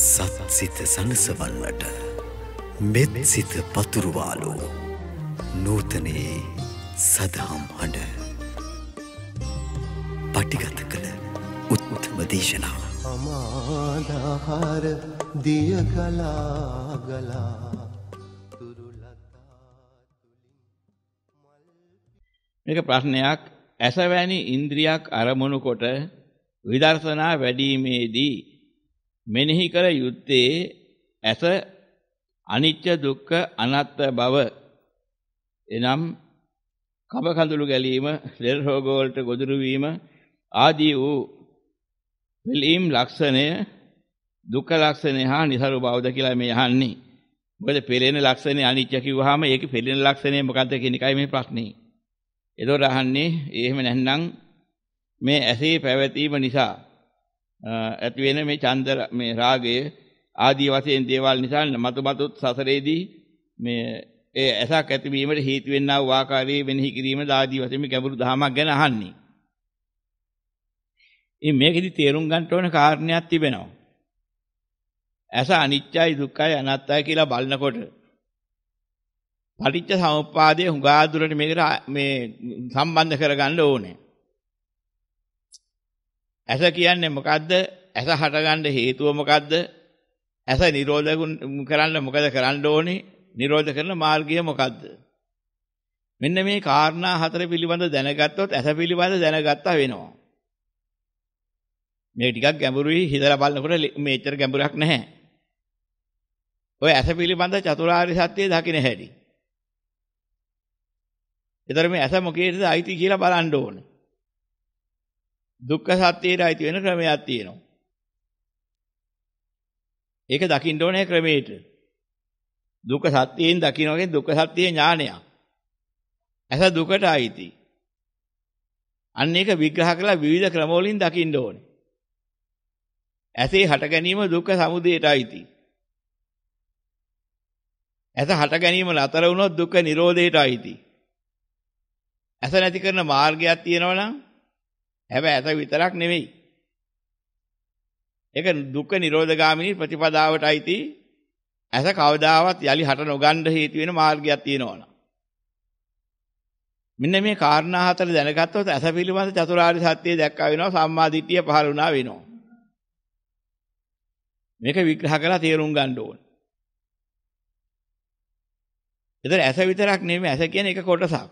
සත් සිත සනසවන්වට මෙත් සිත පතුරුවාලෝ නූතනයේ සදහම් හඬ පටිගත කළ උත්මුතම දේශනාව අමාදාහාර දිය කලා ගලා මේක ප්‍රශ්නයක් ඇසවැනි ඉන්ද්‍රියක් අරමුණු කොට විදර්ශනා වැඩීමේදී මෙනෙහි කර යුත්තේ ඇස අනිත්‍ය දුක්ඛ අනාත්ම බව එනම් කබ කඳුළු ගැලීම ලෙඩ රෝග වලට ගොදුරු වීම ආදී වූ පිළීම් ලක්ෂණය දුක්ඛ ලක්ෂණය හා නිසරු බවද කියලා මේ අහන්නේ මොකද පෙළෙන ලක්ෂණේ අනිත්‍ය කිව්වහම ඒකේ පෙළෙන ලක්ෂණය මොකද්ද කියන එකයි මේ ප්‍රශ්නේ එතකොට අහන්නේ එහෙම නැත්නම් මේ ඇසේ පැවැතීම නිසා ඇති වෙන මේ චන්ද මේ රාගය ආදී වශයෙන් දේවල් නිසා මතුමතුත් සසරේදී මේ ඒ ඇසක් ඇතිවීමට හේතු වෙන්නා වූ ආකාරයේ වෙනෙහි කිරීම ආදී වශයෙන් මේ ගැඹුරු ධහමක් ගැන අහන්නේ. ඉතින් මේකෙදි තේරුම් ගන්න ඕන කාරණයක් තිබෙනවා. ඇස අනිත්‍යයි දුක්ඛයි අනාත්තයි කියලා බලනකොට පටිච්ච සමුප්පාදයේ හුඟා දුරට මේකට මේ සම්බන්ධ කරගන්න ඕනේ. ඇස කියන්නේ මොකද්ද? ඇස හටගන්න හේතුව මොකද්ද? ඇස නිරෝධ කරන්න මොකද කරන්න ඕනේ? නිරෝධ කරන මාර්ගය මොකද්ද? මෙන්න මේ කාරණා හතර පිළිබඳ දැනගත්තොත් ඇස පිළිබඳ දැනගත්තා වෙනවා. මේ ටිකක් ගැඹුරුයි හිතලා බලනකොට මේච්චර ගැඹුරක් නැහැ. ඔය ඇස පිළිබඳ චතුරාර්ය සත්‍යය දකින්න හැටි. ඒතර මේ ඇස මොකේද අයිති කියලා බලන්න ඕනේ. දුක්ඛ සත්‍යයට අයිති වෙන ක්‍රමයක් තියෙනවා. ඒක දකින්න ඕනේ ක්‍රමයට. දුක්ඛ සත්‍යයෙන් දකින්නගේ දුක්ඛ සත්‍ය ඥානය. ඇස දුකට අයිති. අන්න ඒක විග්‍රහ කරලා විවිධ ක්‍රම වලින් දකින්න ඕනේ. ඇසේ හට ගැනීම දුක්ඛ සමුදයට අයිති. ඇස හට ගැනීම නතර වුණොත් දුක්ඛ නිරෝධයට අයිති. ඇස නැති කරන මාර්ගයක් තියෙනවා නම් හැබැයි ඇත විතරක් නෙවෙයි. ඒක දුක්ඛ නිරෝධගාමිනී ප්‍රතිපදාවට අයිති ඇස කවදාවත් යලි හට නොගන්න හේතු වෙන මාර්ගයක් තියෙනවා. මෙන්න මේ කාරණා හතර දැනගත්තොත් ඇස පිළිබඳ චතුරාර්ය සත්‍යය දැක්කා වෙනවා සම්මා දිට්ඨිය පහළ වුණා වෙනවා. මේක විග්‍රහ කරලා තේරුම් ගන්න ඕන. ඒතර ඇස විතරක් නෙමෙයි ඇස කියන්නේ එක කොටසක්.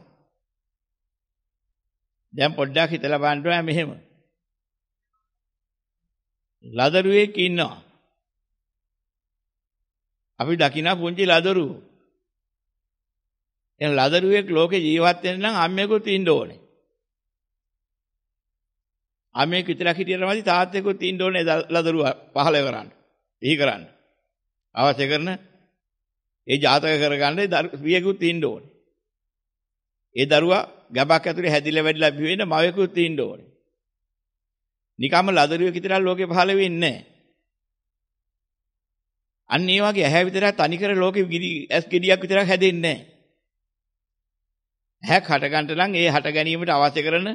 දැන් පොඩ්ඩක් හිතලා බලන්න මෙහෙම. ලදරුවෙක් ඉන්නවා. අපි දකිනා පුංචි ලදරුව. එහෙනම් ලදරුවෙක් ලෝකේ ජීවත් වෙන්න නම් අම්මෙකුත් ඉන්න ඕනේ. අම්මෙක් විතරක් හිටියටමදි තාත්තෙකුත් ඉන්න ඕනේ ලදරුව පහල කරන්න. ඉහි කරන්න. අවශ්‍ය කරන ඒ ජාතක කරගන්න පියෙකුත් ඉන්න ඕනේ. ඒ දරුවා ගබක් ඇතුලේ හැදිලා වැඩිලා බිහි වෙන මවෙකුත් ඉන්න ඕනේ. නිකම්ම ලදරුවෙක් විතරක් ලෝකේ පහළ වෙන්නේ නැහැ. අන්න ඒ වගේ ඇහැ විතරක් තනිකර ලෝකෙ ඇස් ගෙඩියක් විතරක් හැදෙන්නේ නැහැ. ඇහැ හට ගන්නට නම් ඒ හට ගැනීමට අවශ්‍ය කරන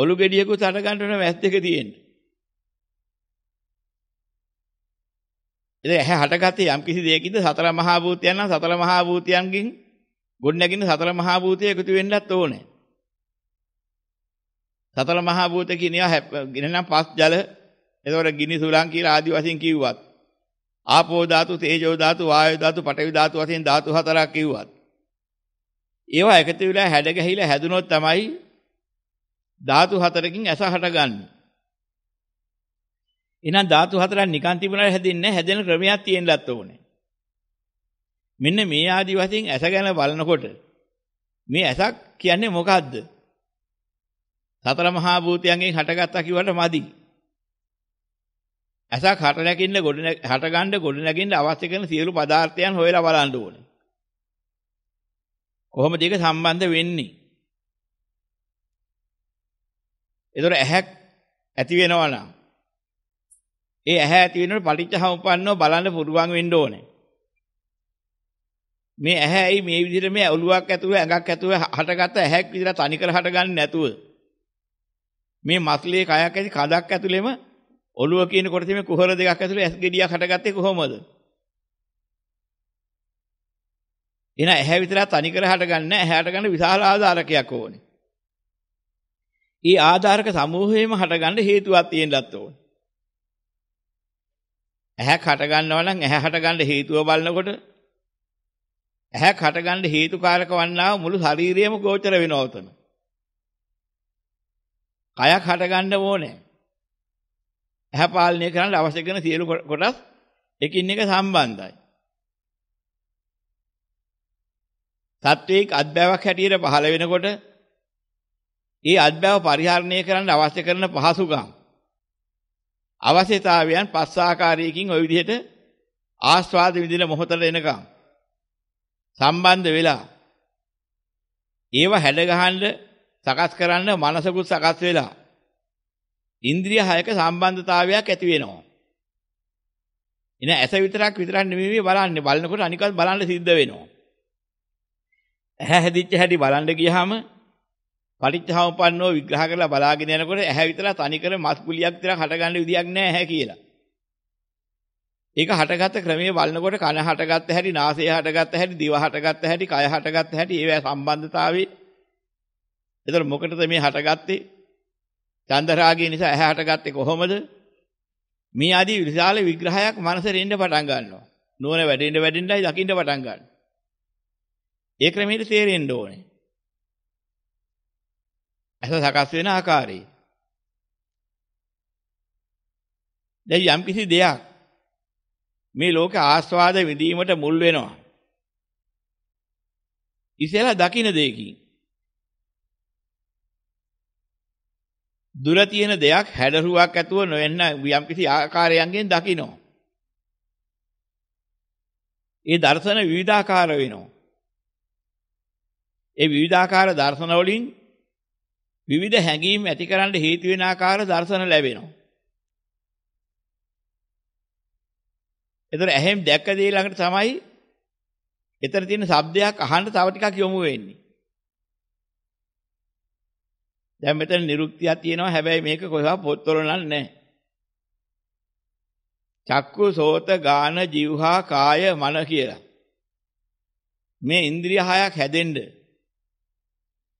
ඔලු ගෙඩියකුත් හට ගන්නට නම් ඇස් දෙක තියෙන්න. ඒ ඇහැ හටගත්තේ යම් කිසි දෙයකින්ද සතර මහා භූතයන් නම් සතර මහා භූතයන්ගෙන් ගොඩනැගෙන සතර මහා භූතය එකතු වෙන්නත් ඕනේ. සතර මහා භූත කියනවා ගිනනම් පස් ජල එතකොට ගිනි සුලං කියලා ආදි වශයෙන් කිව්වත් ආපෝ ධාතු තේජෝ ධාතු වායෝ ධාතු පඨවි ධාතු වශයෙන් ධාතු හතරක් කිව්වත් ඒවා එකතු වෙලා හැඩ ගැහිලා හැදුනොත් තමයි ධාතු හතරකින් ඇස හටගන්නේ. එහෙනම් ධාතු හතරක් නිකන් තිබුණාට හැදෙන්නේ නැහැ. හැදෙන ක්‍රමයක් තියෙන්නත් ඕනේ. මෙන්න මේ ආදි වශයෙන් ඇස ගැන බලනකොට මේ ඇසක් කියන්නේ මොකද්ද? සතර මහා භූතයන්ගෙන් හටගත්තා කිව්වට මදි. ඇසක් හට නැගින්න ගොඩ හටගන්න ගොඩ නැගින්න අවශ්‍ය කරන සියලු පදාර්ථයන් හොයලා බලන්න ඕනේ. කොහොමද ඒක සම්බන්ධ වෙන්නේ? ඒතර ඇහක් ඇති වෙනවා නම් ඒ ඇහැ ඇති වෙනකොට පටිච්චසමුප්පන්නව බලන්න පුරුවන් වෙන්න ඕනේ. මේ ඇහැ ඇයි මේ විදිහට මේ ඔළුවක් ඇතුළේ ඇඟක් ඇතුළේ හටගත්ත ඇහැක් විදිහට තනි කර හටගන්නේ නැතුව මේ මස්ලේ කයක් ඇති කඩක් ඇතුළෙම ඔළුව කියන කොටසේ මේ කුහර දෙකක් ඇතුළේ ඇස් ගෙඩියක් හටගත්තේ කොහොමද? එන ඇහැ විතරක් තනි කර හටගන්නේ නැහැ. ඇහැට ගන්න විශාල ආධාරකයක් ඕනේ. ඊ ආධාරක සමූහයේම හටගන්න හේතුවක් තියෙන්නත් ඕනේ. ඇහැ හටගන්නවා නම් ඇහැ හටගන්න හේතුව බලනකොට ඇහැ කටගන්න හේතුකාරක වන්නා මුළු ශරීරයම ගෝචර වෙනවා උතන. කයක් හටගන්න ඕනේ. ඇහැ පාලනය කරන්න අවශ්‍ය කරන සියලු කොටස් එකින් එක සම්බන්ධයි. සත්වයක අත්බැවක් හැටියට පහළ වෙනකොට ඒ අත්බැව පරිහරණය කරන්න අවශ්‍ය කරන පහසුකම් අවශ්‍යතාවයන් පස් ආකාරයකින් ওই විදිහට ආස්වාද විඳින මොහොතට එනකම් සම්බන්ධ වෙලා ඒව හැඩගහන්න සකස් කරන්න මනසකුත් සකස් වෙලා ඉන්ද්‍රිය හයක සම්බන්ධතාවයක් ඇති වෙනවා. එන ඇස විතරක් විතරක් නෙමෙයි බලන්නේ බලනකොට අනිකත් බලන්න සිද්ධ වෙනවා. ඇහැ හැදිච්ච හැටි බලන්න ගියාම පටිච්චසමුප්පන්නෝ විග්‍රහ කරලා බලාගෙන යනකොට ඇහැ විතරක් තනිකර මස් කුලියක් විතරක් හටගන්න විදියක් නෑ ඇහැ කියලා. ඒක හටගත් ක්‍රමයේ බලනකොට කන හටගත්ත හැටි, නාසය හටගත්ත හැටි, දිව හටගත්ත හැටි, කය හටගත්ත හැටි ඒවා සම්බන්ධතාවයේ. ඒතර මොකටද මේ හටගත්තේ? චන්දරාගය නිසා ඇහැ හටගත්තේ කොහොමද? මේ ආදී විශාල විග්‍රහයක් මනසේ රෙන්න පටන් ගන්නවා. නෝන වැඩෙන්න වැඩෙන්නයි දකින්න පටන් ගන්නවා. ඒ ක්‍රමයේ තේරෙන්න ඕනේ. ඇස සකස් වෙන ආකාරය. දැන් යම්කිසි දෙයක් මේ ලෝක ආස්වාද විඳීමට මුල් වෙනවා. ඉසෙලා දකින්න දෙයකින්. දුර තියෙන දෙයක් හැඩරුවක් ඇතුව නොවෙන්න යම්කිසි ආකාරයන්ගෙන් දකිනවා. ඒ දර්ශන විවිධාකාර වෙනවා. ඒ විවිධාකාර දර්ශන වලින් විවිධ හැඟීම් ඇතිකරන්න හේතු වෙන ආකාර දර්ශන ලැබෙනවා. එතකොට ඇහෙන් දැක්ක දේ ළඟට තමයි එතන තියෙන ශබ්දයක් අහන්න තව ටිකක් යොමු වෙන්නේ. දැන් මෙතන නිරුක්තියක් තියෙනවා හැබැයි මේක කොහොම පොත්වල නැහැ. චක්කු සෝත ගාන જીවහා කාය මන කියලා. මේ ඉන්ද්‍රිය හයක් හැදෙන්න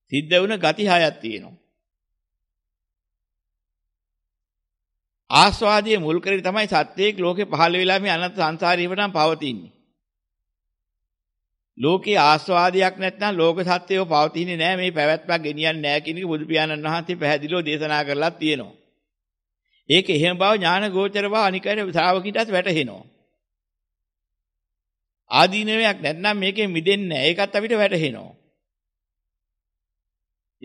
සිද්ධ වුණ ගති හයක් තියෙනවා. ආස්වාදයේ මුල් කරගෙන තමයි සත්‍යයේ ලෝකේ පහළ වෙලා මේ අනන්ත සංසාරීවටම පවතින්නේ. ලෝකේ ආස්වාදයක් නැත්නම් ලෝක සත්‍යයව පවතින්නේ නැහැ මේ පැවැත්මක් ගෙනියන්නේ නැහැ කියන එක බුදු පියාණන් වහන්සේ පැහැදිලිව දේශනා කරලා තියෙනවා. ඒක එහෙම බව ඥාන ගෝචර බව අනිකයි ශ්‍රාවකීටත් වැටහෙනවා. ආදීනවයක් නැත්නම් මේකෙන් මිදෙන්නේ නැහැ. ඒකත් අපිට වැටහෙනවා.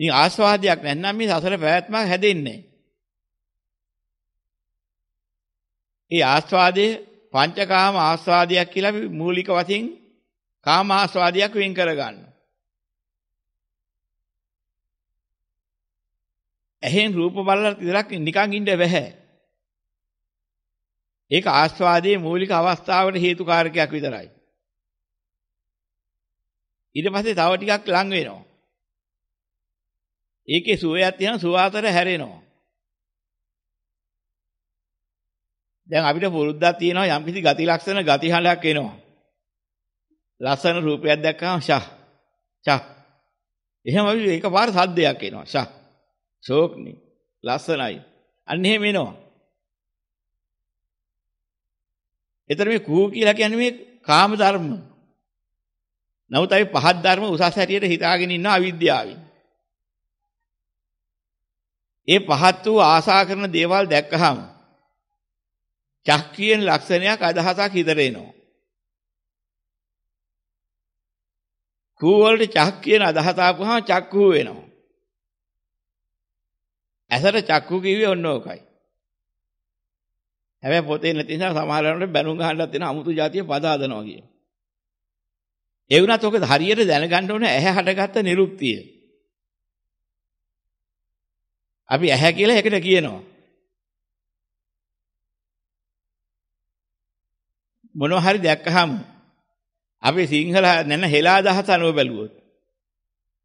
ඉතින් ආස්වාදයක් නැත්නම් මේ සසර පැවැත්මක් හැදෙන්නේ නැහැ. ඒ ආස්වාදය පංචකාම ආස්වාදයක් කියලා අපි මූලික වශයෙන් කාම ආස්වාදයක් වෙන් කරගන්නවා. එහෙන් රූප බලලා විතරක් නිකන් ඉන්න බැහැ. ඒක ආස්වාදයේ මූලික අවස්ථාවට හේතුකාරකයක් විතරයි. ඊට පස්සේ තව ටිකක් ලඟ වෙනවා. ඒකේ සුවයක් තියෙන සුවාතර හැරෙනවා. දැන් අපිට පුරුද්දක් තියෙනවා යම්කිසි ගති ලක්ෂණ ගති හඬක් එනවා. ලස්සන රූපයක් දැක්කම ෂා ෂා. එහෙම අපි එකපාර සද්දයක් එනවා ෂා. ෂෝක්නි ලස්සනයි. අන්න එහෙම එනවා. එතන මේ කූ කියලා කියන්නේ මේ කාම ධර්ම. නමුත් අපි පහත් ධර්ම උසස් හැටියට හිතාගෙන ඉන්නවා අවිද්‍යාවෙන්. ඒ පහත් වූ ආසා කරන දේවල් දැක්කහම චක්‍රියෙන් ලක්ෂණයක් අදහසක් හිතට එනවා. කූ වලට චක් කියන අදහස ආපුහම චක්කු වෙනවා. ඇසට චක්කු කිව්වේ ඔන්න ඕකයි. හැබැයි පොතේ නැති නිසා සමහරවල්ට බැනුම් ගහන්නත් වෙන අමුතු જાතිය පද හදනවා කිය. ඒ වුණත් ඔක හරියට දැනගන්න ඕනේ ඇහැ හටගත්ත නිරුක්තිය. අපි ඇහැ කියලා එකට කියනවා. මොනවා හරි දැක්කහම අපි සිංහල නැන හෙලා දහස අනුව බැලුවොත්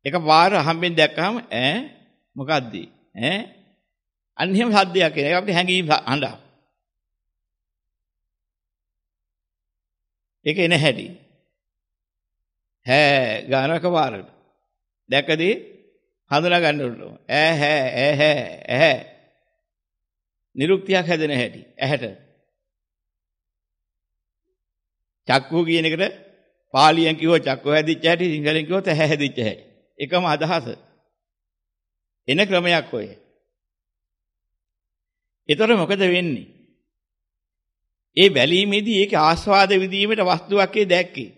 එක පාර හම්බෙන් දැක්කහම ඈ මොකද්ද ඈ අන්න එහෙම සද්දයක් එන. ඒක අපිට හැංගීම් හඳා. ඒක එන හැටි. හෑ ගානක පාරට. දැක්කදී හඳුනා ගන්න ඕන. ඈ හෑ ඈ හෑ ඈ. නිරුක්තියක් හැදෙන හැටි. ඇහැට. චක්කු කියන එකට පාලියෙන් කිව්වොත් චක්කු හැදිච්ච හැටි සිංහලෙන් කිව්වොත් ඇහැ හැදිච්ච හැටි. එකම අදහස. එන ක්‍රමයක් ඔය. ඒතර මොකද වෙන්නේ? ඒ බැලීමේදී ඒක ආස්වාද විදීමට වස්තුවක් ඒ දැක්කේ.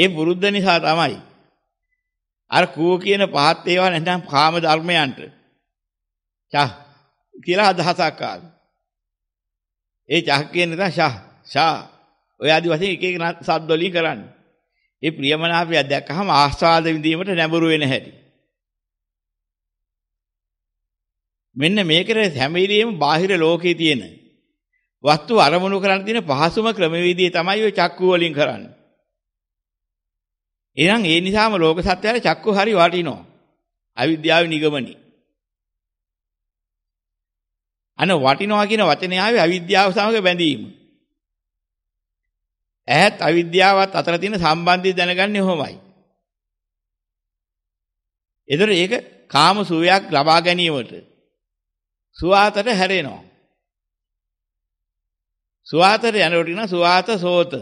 ඒ වරුද්ධ නිසා තමයි. අර කෝ කියන පහත් ඒවා නැත්නම් කාම ධර්මයන්ට. චා කියලා අදහසක් ආවා. ඒ චහ කියන නිසා ෂහ ෂා ඔය ආදි වශයෙන් එක එක ශබ්ද වලින් කරන්නේ. ඒ ප්‍රියමනාපය දැක්කහම ආස්වාද විඳීමට නැඹුරු වෙන හැටි. මෙන්න මේකේ හැමෙලියෙම බාහිර ලෝකේ තියෙන වස්තු අරමුණු කරන්න තියෙන පහසුම ක්‍රමවේදය තමයි ඔය චක්කු වලින් කරන්නේ. එහෙනම් ඒ නිසාම ලෝක සත්‍යයේ චක්කු හරි වටිනවා. අවිද්‍යාවේ නිගමනයි. අන වටිනවා කියන වචනේ ආවේ අවිද්‍යාව සමග බැඳීම. ඇහත් අවිද්‍යාවත් අතර තියෙන සම්බන්ධය දැනගන්නේ කොහොමයි? ඒතර ඒක කාම සුවයක් ලබා ගැනීමට සුවාතට හැරෙනවා. සුවාතට යනකොට කියන සුවාත සෝත.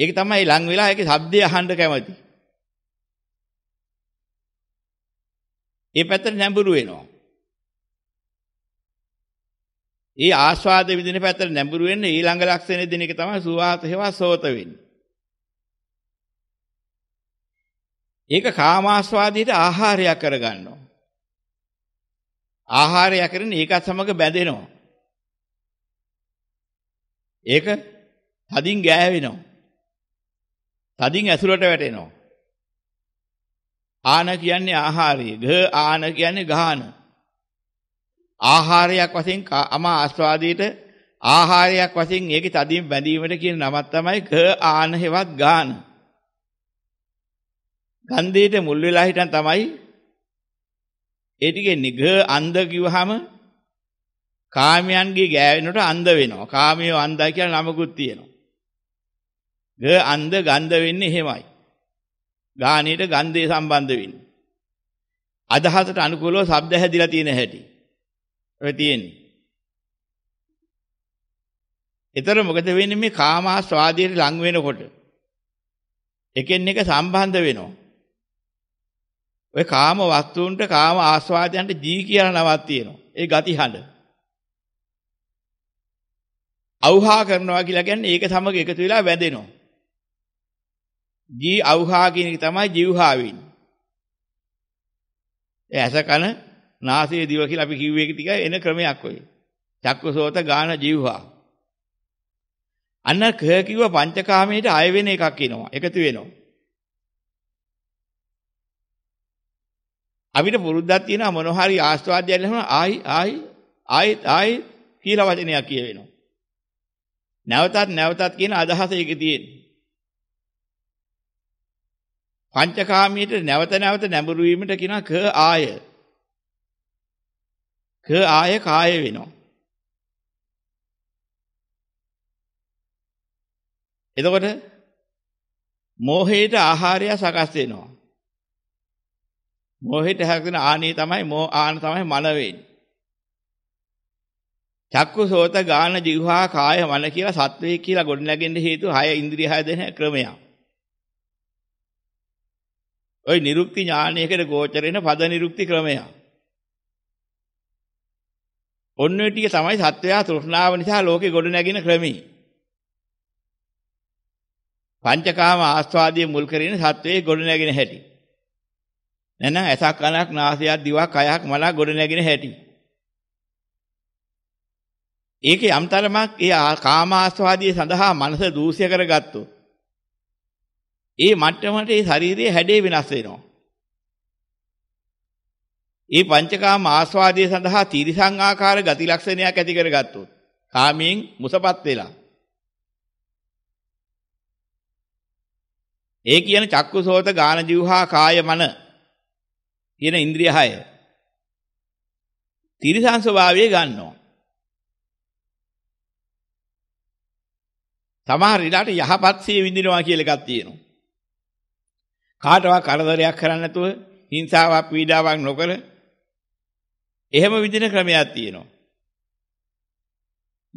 ඒක තමයි ලං වෙලා ඒකේ ශබ්දය අහන්න කැමති. ඒ පැත්තට නැඹුරු වෙනවා. ඒ ආස්වාද විඳින පැත්තට නැඹුරු වෙන්න ඊළඟ ලක්ෂණය දෙන එක තමයි සුවාස හේවා සෝත වෙන්නේ. ඒක කාමාස්වාදයට ආහාරයක් කරගන්නවා. ආහාරය කරන ඒකත් සමග බැඳෙනවා. ඒක තදින් ගෑවෙනවා. තදින් ඇසුරට වැටෙනවා. ආන කියන්නේ ආහාරය. ගහ ආන කියන්නේ ගාන. ආහාරයක් වශයෙන් අමා ආස්වාදයට ආහාරයක් වශයෙන් ඒකේ තදින් බැඳීමට කියන නමක් තමයි ක ආන හෙවත් ගාන. ගන්ධයට මුල් වෙලා හිටන් තමයි ඒ ටිකෙන්නේ ග අන්ධ කිව්වහම කාමයන්ගේ ගෑවෙනට අන්ධ වෙනවා. කාමයේ අන්ධයි කියලා නමකුත් තියෙනවා. ග අන්ධ ගන්ධ වෙන්නේ එහෙමයි. ගානීට ගන්ධය සම්බන්ධ වෙන්නේ. අදහසට අනුකූලව ශබ්ද හැදිලා තියෙන හැටි. ඔය තියෙන්නේ. ඒතර මොකද වෙන්නේ මේ කාමාස්වාදයට ලං වෙනකොට? එකෙන් එක සම්බන්ධ වෙනවා. ඔය කාම වස්තුන්ට කාම ආස්වාදයන්ට ජී කියලා නමක් තියෙනවා. ඒ ගති හඬ. අවහා කරනවා කියලා කියන්නේ ඒක සමග එකතු වෙලා වැදෙනවා. ජී අවහා කියන එක තමයි ජීවහාවින්. ඒ ඇස කන නාසය දිව කියලා අපි කිව්වේ ඒක ටික එන ක්‍රමයක් වෙයි. චක්කසෝත ගාන ජීවහා. අන්න කහ කිව්ව පංචකාමයට අය වෙන එකක් එනවා. එකතු වෙනවා. අපිට පුරුද්දක් තියෙනවා මොන හරි ආස්වාදයක් ලැබුණා ආයි ආයි ආයිත් ආයි කියලා වචනයක් කියවෙනවා. නැවතත් නැවතත් කියන අදහස ඒකේ තියෙන්නේ. පංචකාමීට නැවත නැවත නැඹුරු වීමට කියනවා ක ආය ක ආය කාය වෙනවා. එතකොට මෝහයට ආහාරය සකස් වෙනවා. මෝහයට හැකෙන ආනේ තමයි මෝ ආන තමයි මන වෙන්නේ. චක්කු සෝත ගාන જીවහා කාය මන කියලා සත්වේ කියලා ගොඩනැගෙන්න හේතු හය ඉන්ද්‍රිය හය දෙන ක්‍රමයක්. ওই නිරුක්ති ඥානයකට ගෝචර වෙන පද නිරුක්ති ක්‍රමයක්. ඔන්න ඔය ටික තමයි සත්වයා තෘෂ්ණාව නිසා ලෝකේ ගොඩ නැගින ක්‍රමී. පංචකාම ආස්වාදයේ මුල් කරගෙන සත්වයේ ගොඩ නැගින හැටි. නැනම් ඇසක් කනක් නාසයක් දිවක් කයක් මලක් ගොඩ නැගින හැටි. ඒකේ යම්තරමක් ඒ කාම ආස්වාදයේ සඳහා මනස දූෂ්‍ය කරගත්තොත් ඒ මට්ටමට ඒ ශාරීරියේ හැඩේ වෙනස් වෙනවා. ඒ පංචකාම ආස්වාදය සඳහා තිරිසං ආකාර ගති ලක්ෂණයක් ඇති කරගත්තොත් කාමයෙන් මුසපත් වෙලා ඒ කියන චක්කුසෝත ගාන ජීවහා කාය මන කියන ඉන්ද්‍රිය හය තිරිසං ස්වභාවය ගන්නවා සමහර ඉලාට යහපත් සිය විඳිනවා කියලා එකක් තියෙනවා කාටවත් කරදරයක් කරන්නේ නැතුව හිංසාවක් පීඩාවක් නොකර එහෙම විදින ක්‍රමයක් තියෙනවා.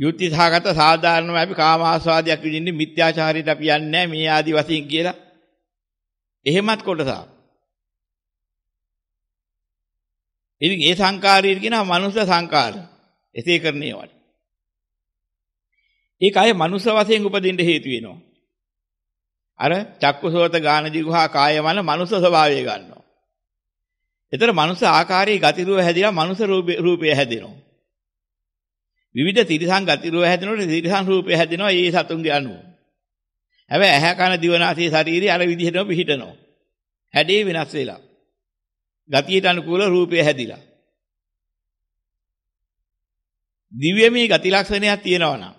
යුක්තිසහගත සාධාරණව අපි කාම ආස්වාදයක් විඳින්නේ මිත්‍යාචාරයට අපි යන්නේ නැහැ මේ ආදි වශයෙන් කියලා. එහෙමත් කොටසක්. ඉතින් ඒ සංකාරය කියනවා මනුස්ස සංකාර. එසේ කරන ඒවාට. ඒක අය මනුස්ස වශයෙන් උපදින්න හේතු වෙනවා. අර චක්කුසෝත ගාන දිගුහා කායමන මනුස්ස ස්වභාවය ගන්නවා. එතකොට මනුස්ස ආකාරයේ ගතිරුව හැදිලා මනුස්ස රූපය හැදෙනවා. විවිධ තිරිසන් ගතිරුව හැදෙනකොට තිරිසන් රූපය හැදෙනවා ඒ සතුන්ගේ අනුව. හැබැයි ඇහැ කන දිවනාසය ශරීරය අර විදිහටම පිහිටනවා. හැඩේ වෙනස් වෙලා. ගතියට අනුකූල රූපය හැදිලා. දිව්‍යමය ගති ලක්ෂණයක් තියෙනවා නම්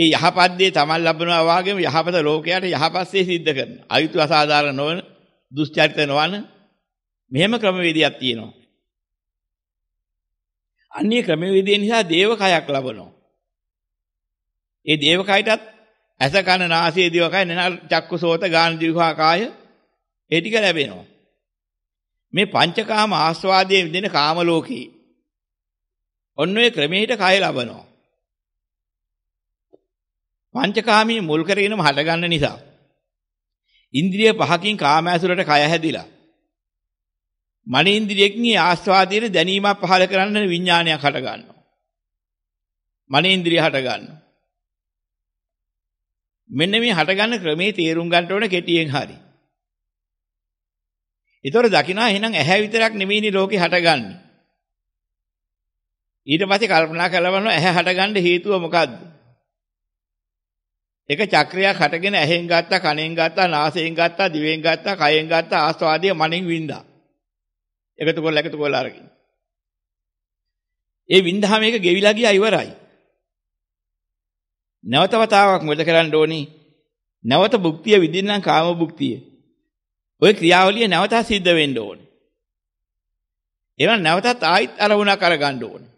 ඒ යහපත් දේ තමන් ලබනවා වාගේම යහපත ලෝකයට යහපත්සේ සිද්ධ කරන අයුතු අසාධාරණ නොවන දුෂ්චරිත නොවන මෙහෙම ක්‍රමවේදයක් තියෙනවා. අන්‍ය ක්‍රමවේදය නිසා දේවකයක් ලබනවා. ඒ දේවකයටත් ඇස කන නාසය දිවකය නෙන චක්කු සෝත ගාන දිවහා කාය ඒ ටික ලැබෙනවා. මේ පංචකාම ආස්වාදයේ විදින කාම ලෝකේ. ඔන්න ඔය ක්‍රමයට කය ලබනවා. පංචකාමී මුල් කරගෙනම හටගන්න නිසා ඉන්ද්‍රිය පහකින් කාම ඇසුරට කය හැදිලා මනේන්ද්‍රියකින් ඒ ආස්වාදයේ දැනීමක් පහළ කරන්න විඥානයක් හට ගන්නවා. මනේන්ද්‍රිය හට ගන්නවා. මෙන්න මේ හටගන්න ක්‍රමේ තේරුම් ගන්න ඕන කෙටියෙන් හරි. ඊතොර දකිනා එහෙනම් ඇහැ විතරක් නෙමෙයිනේ ලෝකේ හටගන්නේ. ඊට පස්සේ කල්පනා කරලා බලනවා ඇහැ හටගන්න හේතුව මොකද්ද? එක චක්‍රයක් හටගෙන ඇහෙන් ගත්තා, කනෙන් ගත්තා, නාසයෙන් ගත්තා, දිවෙන් ගත්තා, කයෙන් ගත්තා, ආස්වාදයේ මනෙන් වින්දා. එකතු කරලා එකතු කරලා අරගෙන. ඒ වින්දහම එක ගෙවිලා ගියා ඉවරයි. නැවත වතාවක් මොකද කරන්න ඕනි? නැවත භුක්තිය විඳින්නම් කාම භුක්තිය. ওই ක්‍රියාවලිය නැවත සිද්ධ වෙන්න ඕනේ. ඒවා නැවතත් ආයිත් අරමුණක් අරගන්න ඕනේ.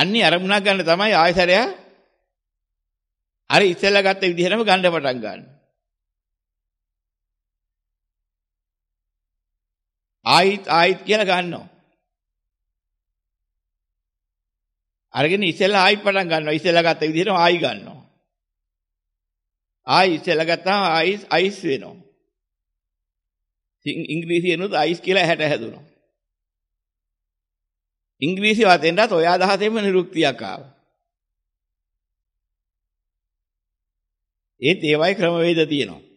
අන්නේ අරමුණක් ගන්න තමයි ආයසරයා අර ඉස්සෙල්ලා ගත්ත විදිහටම ගන්න පටන් ගන්න. ආයිත් ආයිත් කියලා ගන්නවා. අරගෙන ඉස්සෙල්ලා ආයිත් පටන් ගන්නවා. ඉස්සෙල්ලා ගත්ත විදිහටම ආයි ගන්නවා. ආයි ඉස්සෙල්ලා ගත්තාම ආයිස් අයිස් වෙනවා. ඉංග්‍රීසියෙන්ුත් අයිස් කියලා හැට හැදුනවා. ඉංග්‍රීසි වතෙන්ටත් ඔය අදහසෙම නිරුක්තියක් ආවා. ඒත් ඒවයි ක්‍රමවේද තියෙනවා.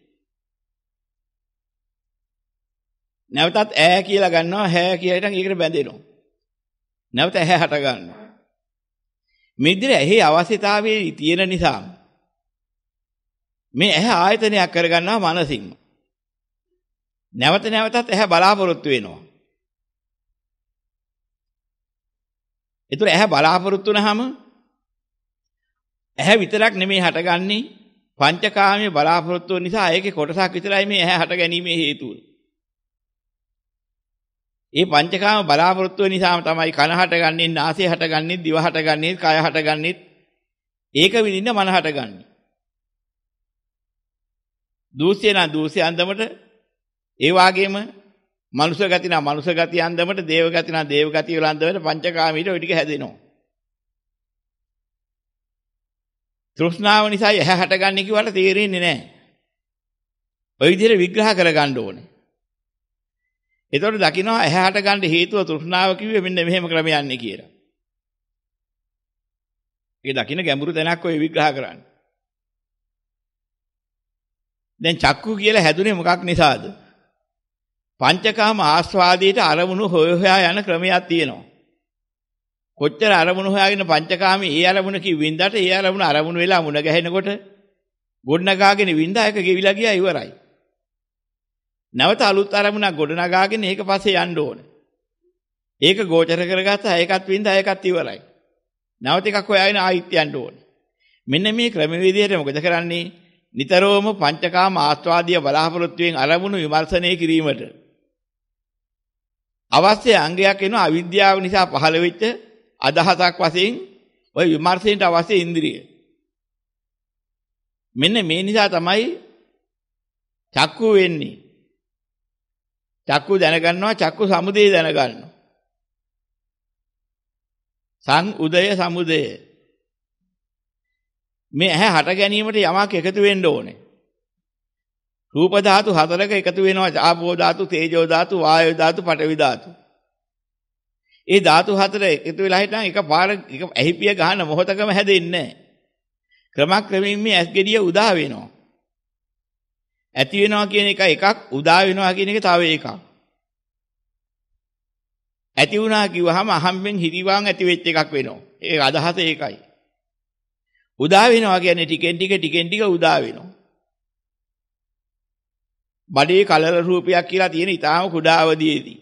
නැවතත් ඈ කියලා ගන්නවා හැ කියලා ඉතින් ඒකට බැඳෙනවා. නැවත ඈ හට ගන්නවා. මේ විදිහට ඇහි අවශ්‍යතාවයේ තියෙන නිසා මේ ඇහැ ආයතනයක් කරගන්නවා මනසින්ම. නැවත නැවතත් ඇහැ බලාපොරොත්තු වෙනවා. ඒතර ඇහැ බලාපොරොත්තු වුනහම ඇහැ විතරක් නෙමෙයි හටගන්නේ පංචකාමයේ බලාපොරොත්තු නිසා ඒකේ කොටසක් විතරයි මේ ඇහැ හට ගැනීමේ හේතුව. ඒ පංචකාම බලාපොරොත්තු වෙන නිසාම තමයි කන හටගන්නේ, නාසය හටගන්නේ, දිව හටගන්නේ, කය හටගන්නේ. ඒක විඳින්න මන හටගන්නේ. දූෂ්‍ය නම් දූෂ්‍ය අන්දමට ඒ වගේම මනුෂ ගති නම් මනුෂ ගති අන්දමට, දේව ගති නම් දේව ගති වල අන්දමට පංචකාමීට ওই ටික හැදෙනවා. තෘෂ්ණාව නිසා ඇහැ හටගන්නේ කිව්වට තේරෙන්නේ නැහැ. ඔය විදිහට විග්‍රහ කරගන්න ඕනේ. එතකොට දකිනවා ඇහැ හට ගන්න හේතුව තෘෂ්ණාව කිව්වේ මෙන්න මෙහෙම ක්‍රමයක් යන්නේ කියලා. ඒ දකින්න ගැඹුරු තැනක් ඔය විග්‍රහ කරන්න. දැන් චක්කු කියලා හැදුනේ මොකක් නිසාද? පංචකාම ආස්වාදයට අරමුණු හොය හොයා යන ක්‍රමයක් තියෙනවා. කොච්චර අරමුණු හොයාගෙන පංචකාමී ඒ අරමුණ කිව්වින්දට ඒ අරමුණ අරමුණු වෙලා මුණ ගැහෙනකොට ගොඩනගාගෙන වින්දා එක ගෙවිලා ගියා ඉවරයි. නැවත අලුත් අරමුණක් ගොඩනගාගෙන ඒක පස්සේ යන්න ඕන. ඒක ගෝචර කරගත්තා ඒකත් වින්දා ඒකත් ඉවරයි. නැවත එකක් හොයාගෙන ආයිත් යන්න ඕන. මෙන්න මේ ක්‍රමවේදයට මොකද කරන්නේ? නිතරම පංචකාම ආස්වාදීය බලාපොරොත්තුෙන් අරමුණු විමර්ශනය කිරීමට අවශ්‍ය අංගයක් වෙන අවිද්‍යාව නිසා පහළ වෙච්ච අදහසක් වශයෙන් ওই විමර්ශනයට අවශ්‍ය ඉන්ද්‍රිය. මෙන්න මේ නිසා තමයි චක්කු වෙන්නේ. චක්කු දැනගන්නවා චක්කු සමුදය දැනගන්නවා. සං උදය සමුදය. මේ ඇහැ හට ගැනීමට යමක් එකතු වෙන්න ඕනේ. රූප ධාතු හතරක එකතු වෙනවා ආපෝ ධාතු තේජෝ ධාතු වායෝ ධාතු පඨවි ධාතු. ඒ ධාතු හතර එකතු වෙලා හිටන් එක පාර එක ඇහිපිය ගන්න මොහතකම හැදෙන්නේ නැහැ. ක්‍රමක්‍රමයෙන් මේ ඇස් gediya උදා වෙනවා. ඇති වෙනවා කියන එක එකක් උදා වෙනවා කියන එක තව එකක්. ඇති වුණා කිව්වහම අහම්බෙන් හිරිවාන් ඇති වෙච්ච එකක් වෙනවා. ඒ අදහස ඒකයි. උදා වෙනවා කියන්නේ ටිකෙන් ටික ටිකෙන් ටික උදා වෙනවා. බඩේ කලල රූපයක් කියලා තියෙන ඊටාම කුඩා අවදියේදී.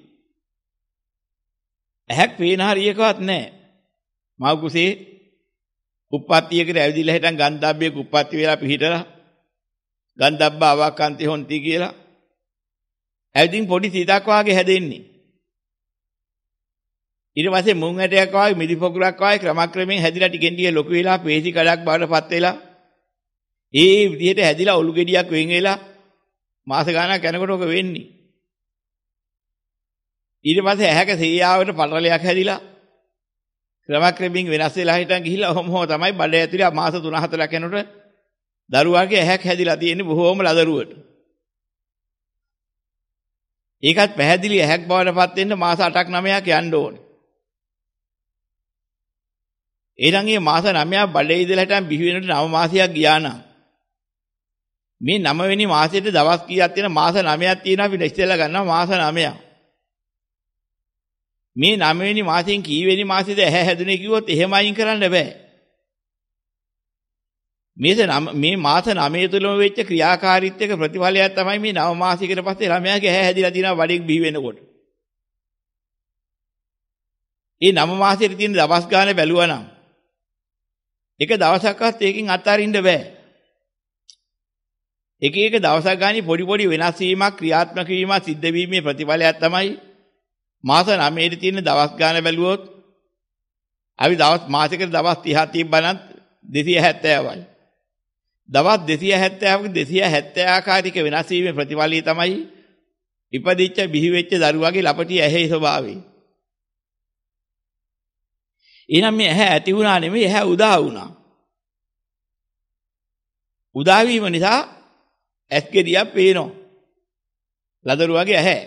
ඇහක් පේන හරියකවත් නැහැ. මව කුසේ උප්පත්තියකට ඇවිදිලා හිටන් ගන්ධබ්බයක උප්පත්ති වෙලා පිහිටලා ගන්ධබ්බ අවකාන්ති හොන්ති කියලා ඇවිදින් පොඩි සිතක් වාගේ හැදෙන්නේ ඊට පස්සේ මුං ඇටයක් වාගේ මිලි පොකුරක් වාගේ ක්‍රමක්‍රමයෙන් හැදිලා ටිකෙන් ටික ලොකු වෙලා පේසි කඩක් බාටපත් වෙලා ඒ විදිහට හැදිලා ඔලු ගෙඩියක් වෙන් වෙලා මාස ගාණක් යනකොට ඔක වෙන්නේ ඊට පස්සේ ඇහැක සීයාවට පටලයක් හැදිලා ක්‍රමක්‍රමයෙන් වෙනස් වෙලා හිටන් ගිහිල්ලා ඔහොම තමයි බඩ ඇතුලේ මාස 3-4 යනකොට දරුවාගේ ඇහැක් හැදිලා තියෙන්නේ බොහෝම ලදරුවට. ඒකත් පැහැදිලි ඇහැක් බවට පත් වෙන්න මාස 8ක් 9ක් යන්න ඕනේ. එහෙනම් මේ මාස 9ක් බඩේ ඉඳලා හිටන් බිහි වෙනට 9 මාසයක් ගියා නම් මේ 9 වෙනි මාසෙට දවස් කීයක් තියෙන මාස 9ක් තියෙනවා අපි ඉස්සෙල්ලා ගන්නවා මාස 9ක්. මේ 9 වෙනි මාසෙන් කී වෙනි මාසෙද ඇහැ හැදුනේ කිව්වොත් එහෙම අයින් කරන්න බෑ. මේද මේ මාස 9 තුලම වෙච්ච ක්‍රියාකාරීත්වයක ප්‍රතිඵලයක් තමයි මේ නව මාසිකට පස්සේ ළමයාගේ ඇහැ හැදිලා තියෙනවා බඩෙන් බිහි වෙනකොට. ඒ නව මාසෙට තියෙන දවස් ගාන බැලුවා නම් එක දවසක්වත් ඒකෙන් අත්හරින්න බෑ. එක එක දවසක් ගානේ පොඩි පොඩි වෙනස් වීමක් ක්‍රියාත්මක වීමක් සිද්ධ වීමේ ප්‍රතිඵලයක් තමයි මාස 9 තියෙන දවස් ගාන බැලුවොත් අපි දවස් මාසෙකට දවස් 30 තිබ්බනම් 270යි. දවස් 270ක 270 ආකාරික වෙනස් වීමේ ප්‍රතිඵලය තමයි ඉපදිච්ච බිහි වෙච්ච දරුවාගේ ලපටි ඇහි ස්වභාවය. එනම් මේ ඇහැ ඇති වුණා නෙමෙයි ඇහැ උදා වුණා. උදා වීම නිසා ඇස් ගෙඩියක් පේනවා. ලදරුවාගේ ඇහැ.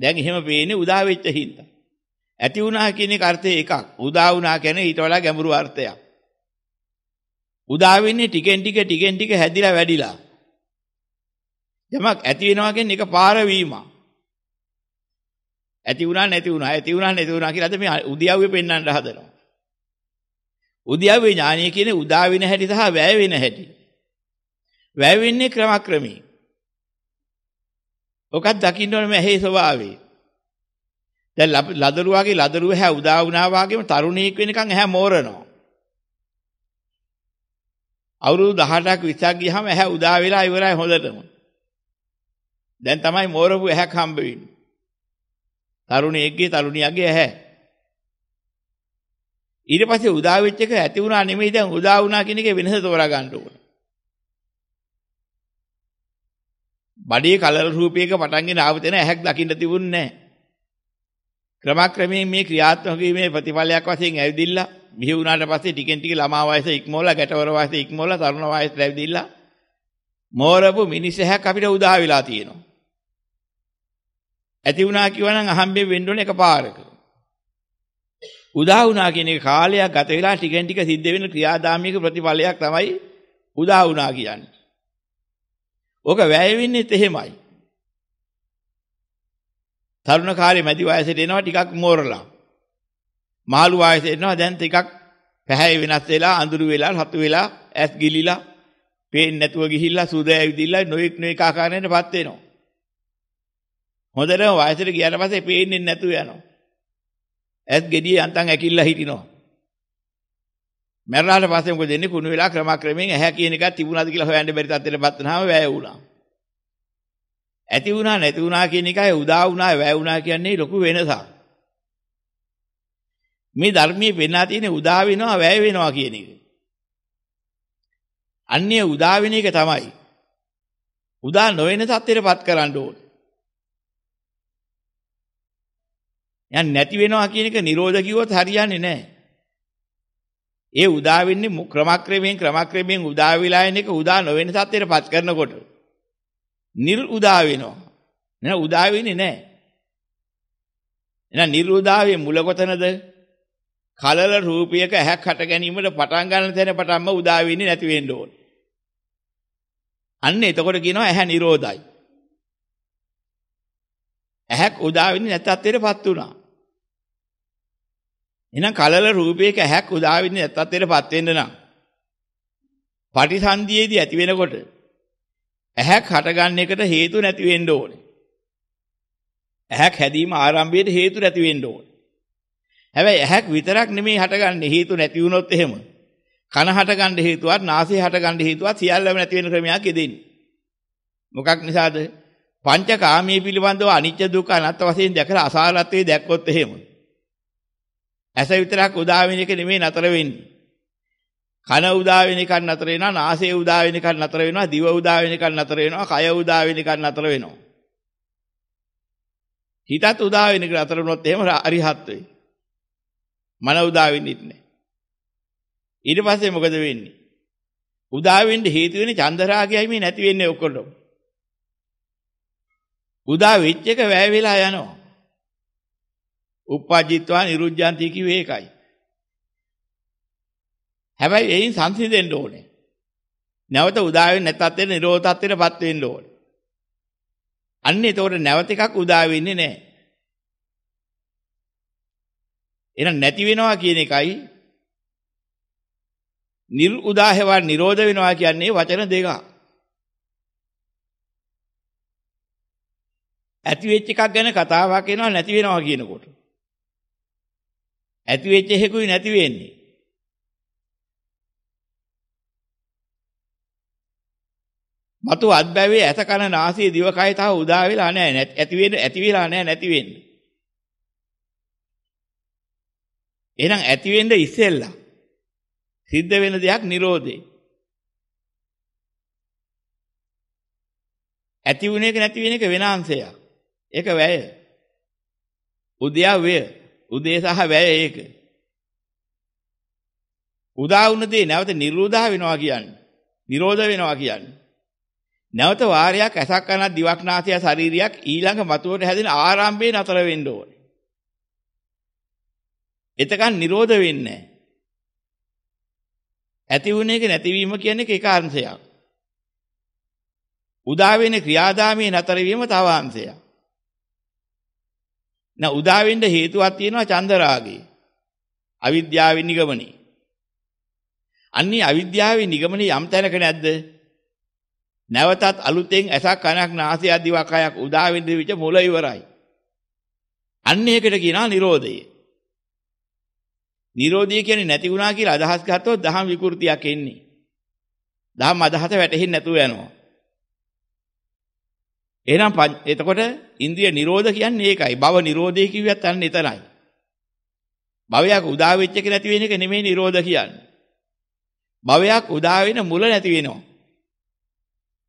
දැන් එහෙම පේන්නේ උදා වෙච්ච හින්දා. ඇති වුණා කියන එක අර්ථය එකක්. උදා වුණා කියන්නේ ඊට වඩා ගැඹුරු අර්ථයක්. උදා වෙන්නේ ටිකෙන් ටික ටිකෙන් ටික හැදිලා වැඩිලා. යමක් ඇති වෙනවා කියන්නේ ඒක පාර වීමක්. ඇති වුණා නැති වුණා ඇති වුණා නැති වුණා කියලාද මේ උද්‍යව්‍ය පෙන්වන්න හදනවා. උද්‍යව්‍ය ඥානය කියන්නේ උදා වෙන හැටි සහ වැය වෙන හැටි. වැය වෙන්නේ ක්‍රමක්‍රමී. ඔකත් දකින්න ඕනේ මේ ඇහි ස්වභාවය. දැන් ලදරුවාගේ ලදරුව හැ උදා වුණා වගේම තරුණියෙක් වෙනකන් ඇහැ මෝරනවා. අවුරුදු 18ක් 20ක් ගියාම ඇහැ උදා වෙලා ඉවරයි හොඳටම. දැන් තමයි මෝරපු ඇහැක් හම්බ වෙන්නේ. තරුණයෙක්ගේ තරුණියගේ ඇහැ. ඊට පස්සේ උදා වෙච්ච එක ඇති වුණා නෙමෙයි දැන් උදා වුණා කියන එකේ වෙනස තෝරා ගන්න ඕන. බඩේ කලර රූපයක පටන්ගෙන ආවතන ඇහැක් දකින්න තිබුණේ නැහැ. ක්‍රමක්‍රමයෙන් මේ ක්‍රියාත්මක වීමේ ප්‍රතිඵලයක් වශයෙන් ඇවිදිලා බිහි වුණාට පස්සේ ටිකෙන් ටික ළමා වයස ඉක්මවලා ගැටවර වයස ඉක්මවලා තරුණ වයස ලැබිලා මෝරපු මිනිසෙක් අපිට උදා වෙලා තියෙනවා. ඇති වුණා කියවනම් අහම්බෙන් වෙන්න ඕන එකපාරක. උදා වුණා කියන එක කාලයක් ගත වෙලා ටිකෙන් ටික සිද්ධ වෙන ක්‍රියාදාමයක ප්‍රතිඵලයක් තමයි උදා වුණා කියන්නේ. ඕක වැය වෙන්නේත් එහෙමයි. තරුණ කාලේ මැදි වයසට එනවා ටිකක් මෝරලා. මාළු ආයෙත් එනවා දැන් ටිකක් පැහැය වෙනස් වෙලා අඳුරු වෙලා රතු වෙලා ඇස් ගිලිලා පේන්නේ නැතුව ගිහිල්ලා සුද ඇවිදිලා නොයෙක් නොයෙක් ආකාරයකටපත් වෙනවා. හොඳටම වයසට ගියාට පස්සේ පේන්නේ නැතුව යනවා. ඇස් gediye යන්තම් ඇකිල්ලා හිටිනවා. මැරලාට පස්සේ මොකද වෙන්නේ කුණු වෙලා ක්‍රමක්‍රමයෙන් ඇහැ කියන එකක් තිබුණාද කියලා හොයන්න බැරි තත්ත්වයටපත් වෙනාම වැය වුණා. ඇති වුණා නැති වුණා කියන එකයි උදා වුණා වැය වුණා කියන්නේ ලොකු වෙනසක්. මේ ධර්මයේ වෙනා තියෙන උදා වෙනවා වැය වෙනවා කියන එක. අන්නේ උදා වෙන එක තමයි. උදා නොවන තත්ත්වයටපත් කරන්න ඕන. යන් නැති වෙනවා කියන එක නිරෝධ කිව්වොත් හරියන්නේ නැහැ. ඒ උදා වෙන්නේ ක්‍රමක්‍රමයෙන් ක්‍රමක්‍රමයෙන් උදා වෙලා එන එක උදා නොවන තත්ත්වයටපත් කරනකොට. නිර් උදා වෙනවා. නෑ උදා වෙන්නේ නැහැ. එහෙනම් නිර්උදාවේ මුල කොතනද? කලල රූපයක ඇහැක් හට ගැනීමට පටන් ගන්න තැන පටන්ම උදා වෙන්නේ නැති වෙන්න ඕන. අන්න එතකොට කියනවා ඇහැ නිරෝධයි. ඇහැක් උදා වෙන්නේ නැති තත්ත්වයටපත් වුණා. එහෙනම් කලල රූපයක ඇහැක් උදා වෙන්නේ නැති තත්ත්වයටපත් වෙන්න නම් පටිසන්ධියේදී ඇති වෙනකොට ඇහැක් හටගන්න එකට හේතු නැති වෙන්න ඕනේ. ඇහැක් හැදීම ආරම්භයේදී හේතු නැති වෙන්න ඕනේ. හැබැයි ඇහක් විතරක් නෙමේ හටගන්නේ හේතු නැති වුණොත් එහෙම. කන හටගන්න හේතුවත්, නාසය හටගන්න හේතුවත් සියල්ලම නැති වෙන ක්‍රමයක් යෙදෙන්නේ. මොකක් නිසාද? පංචකාමයේ පිළිබඳව අනිත්‍ය දුක්ඛ අනාත්ම වශයෙන් දැකලා අසාරත්වයේ දැක්කොත් එහෙම. ඇස විතරක් උදා වෙන එක නෙමේ නතර වෙන්නේ. කන උදා වෙන එකක් නතර වෙනවා, නාසය උදා වෙන එකක් නතර වෙනවා, දිව උදා වෙන එකක් නතර වෙනවා, කය උදා වෙන එකක් නතර වෙනවා. හිතත් උදා වෙන එක නතර වුණොත් එහෙම අරිහත් වෙයි. මන උදා වෙන්නෙත් නැහැ. ඊට පස්සේ මොකද වෙන්නේ? උදා වෙන්න හේතු වෙන්නේ චන්දරාගයයි මේ නැති වෙන්නේ ඔක්කොම. උදා වෙච්ච එක වැය වෙලා යනවා. උපජිත්වා නිරුද්ධාන්ති කිව්වේ ඒකයි. හැබැයි එයින් සංසිඳෙන්න ඕනේ. නැවත උදා වෙන්නේ නැත්ත් වෙන නිරෝධ තත්ත්වෙටපත් වෙන්න ඕනේ. අන්න ඒතකොට නැවත එකක් උදා වෙන්නේ නැහැ. එහෙනම් නැති වෙනවා කියන එකයි නිරුදාහව නිරෝධ වෙනවා කියන්නේ වචන දෙක. ඇති වෙච්ච එකක් ගැන කතාවක් එනවා නැති වෙනවා කියනකොට. ඇති වෙච්ච එකකුයි නැති වෙන්නේ. මතු අත්බැවේ ඇත කන නාසය දිව කය තව උදා වෙලා නැහැ. ඇති වෙන්නේ ඇති වෙලා නැහැ නැති වෙන්නේ. එහෙනම් ඇති වෙන්න ඉස්සෙල්ලා සිද්ධ වෙන දෙයක් Nirodhe. ඇති වුණ එක නැති වෙන එක වෙන අංශයක්. ඒක වැය. උදයා වැය. උදේ සහ වැය ඒක. උදා වුණ දේ නැවත නිරෝධා වෙනවා කියන්නේ. නිරෝධ වෙනවා කියන්නේ. නැවත වාරයක් ඇසක් කනක් දිවක් නාසය ශරීරයක් ඊළඟ මතුවට හැදෙන ආරම්භයේ නතර වෙන්න ඕන. එතකන් නිරෝධ වෙන්නේ ඇති වුණ එක නැතිවීම කියන්නේ ඒක අංශයක්. උදා වෙන ක්‍රියාදාමයේ නතර වීම තව අංශයක්. නැ උදා වෙන්න හේතුවක් තියෙනවා චන්ද රාගේ. අවිද්‍යාවේ නිගමනේ. අන්නේ අවිද්‍යාවේ නිගමනේ යම් තැනක නැද්ද? නැවතත් අලුතෙන් ඇසක් කනක් නාසයක් දිවක් අයක් උදා වෙන්න විච මුල ඉවරයි. අන්න ඒකට කියනවා නිරෝධය. නිරෝධිය කියන්නේ නැති වුණා කියලා අදහස් ගත්තොත් දහම් විකෘතියක් එන්නේ. දහම් අදහස වැටහෙන්නේ නැතුව යනවා. එහෙනම් එතකොට ඉන්ද්‍රිය නිරෝධ කියන්නේ ඒකයි. භව නිරෝධය කිව්වත් අන්න එතනයි. භවයක් උදා වෙච්ච එක නැති වෙන එක නෙමෙයි නිරෝධ කියන්නේ. භවයක් උදා වෙන මුල නැති වෙනවා.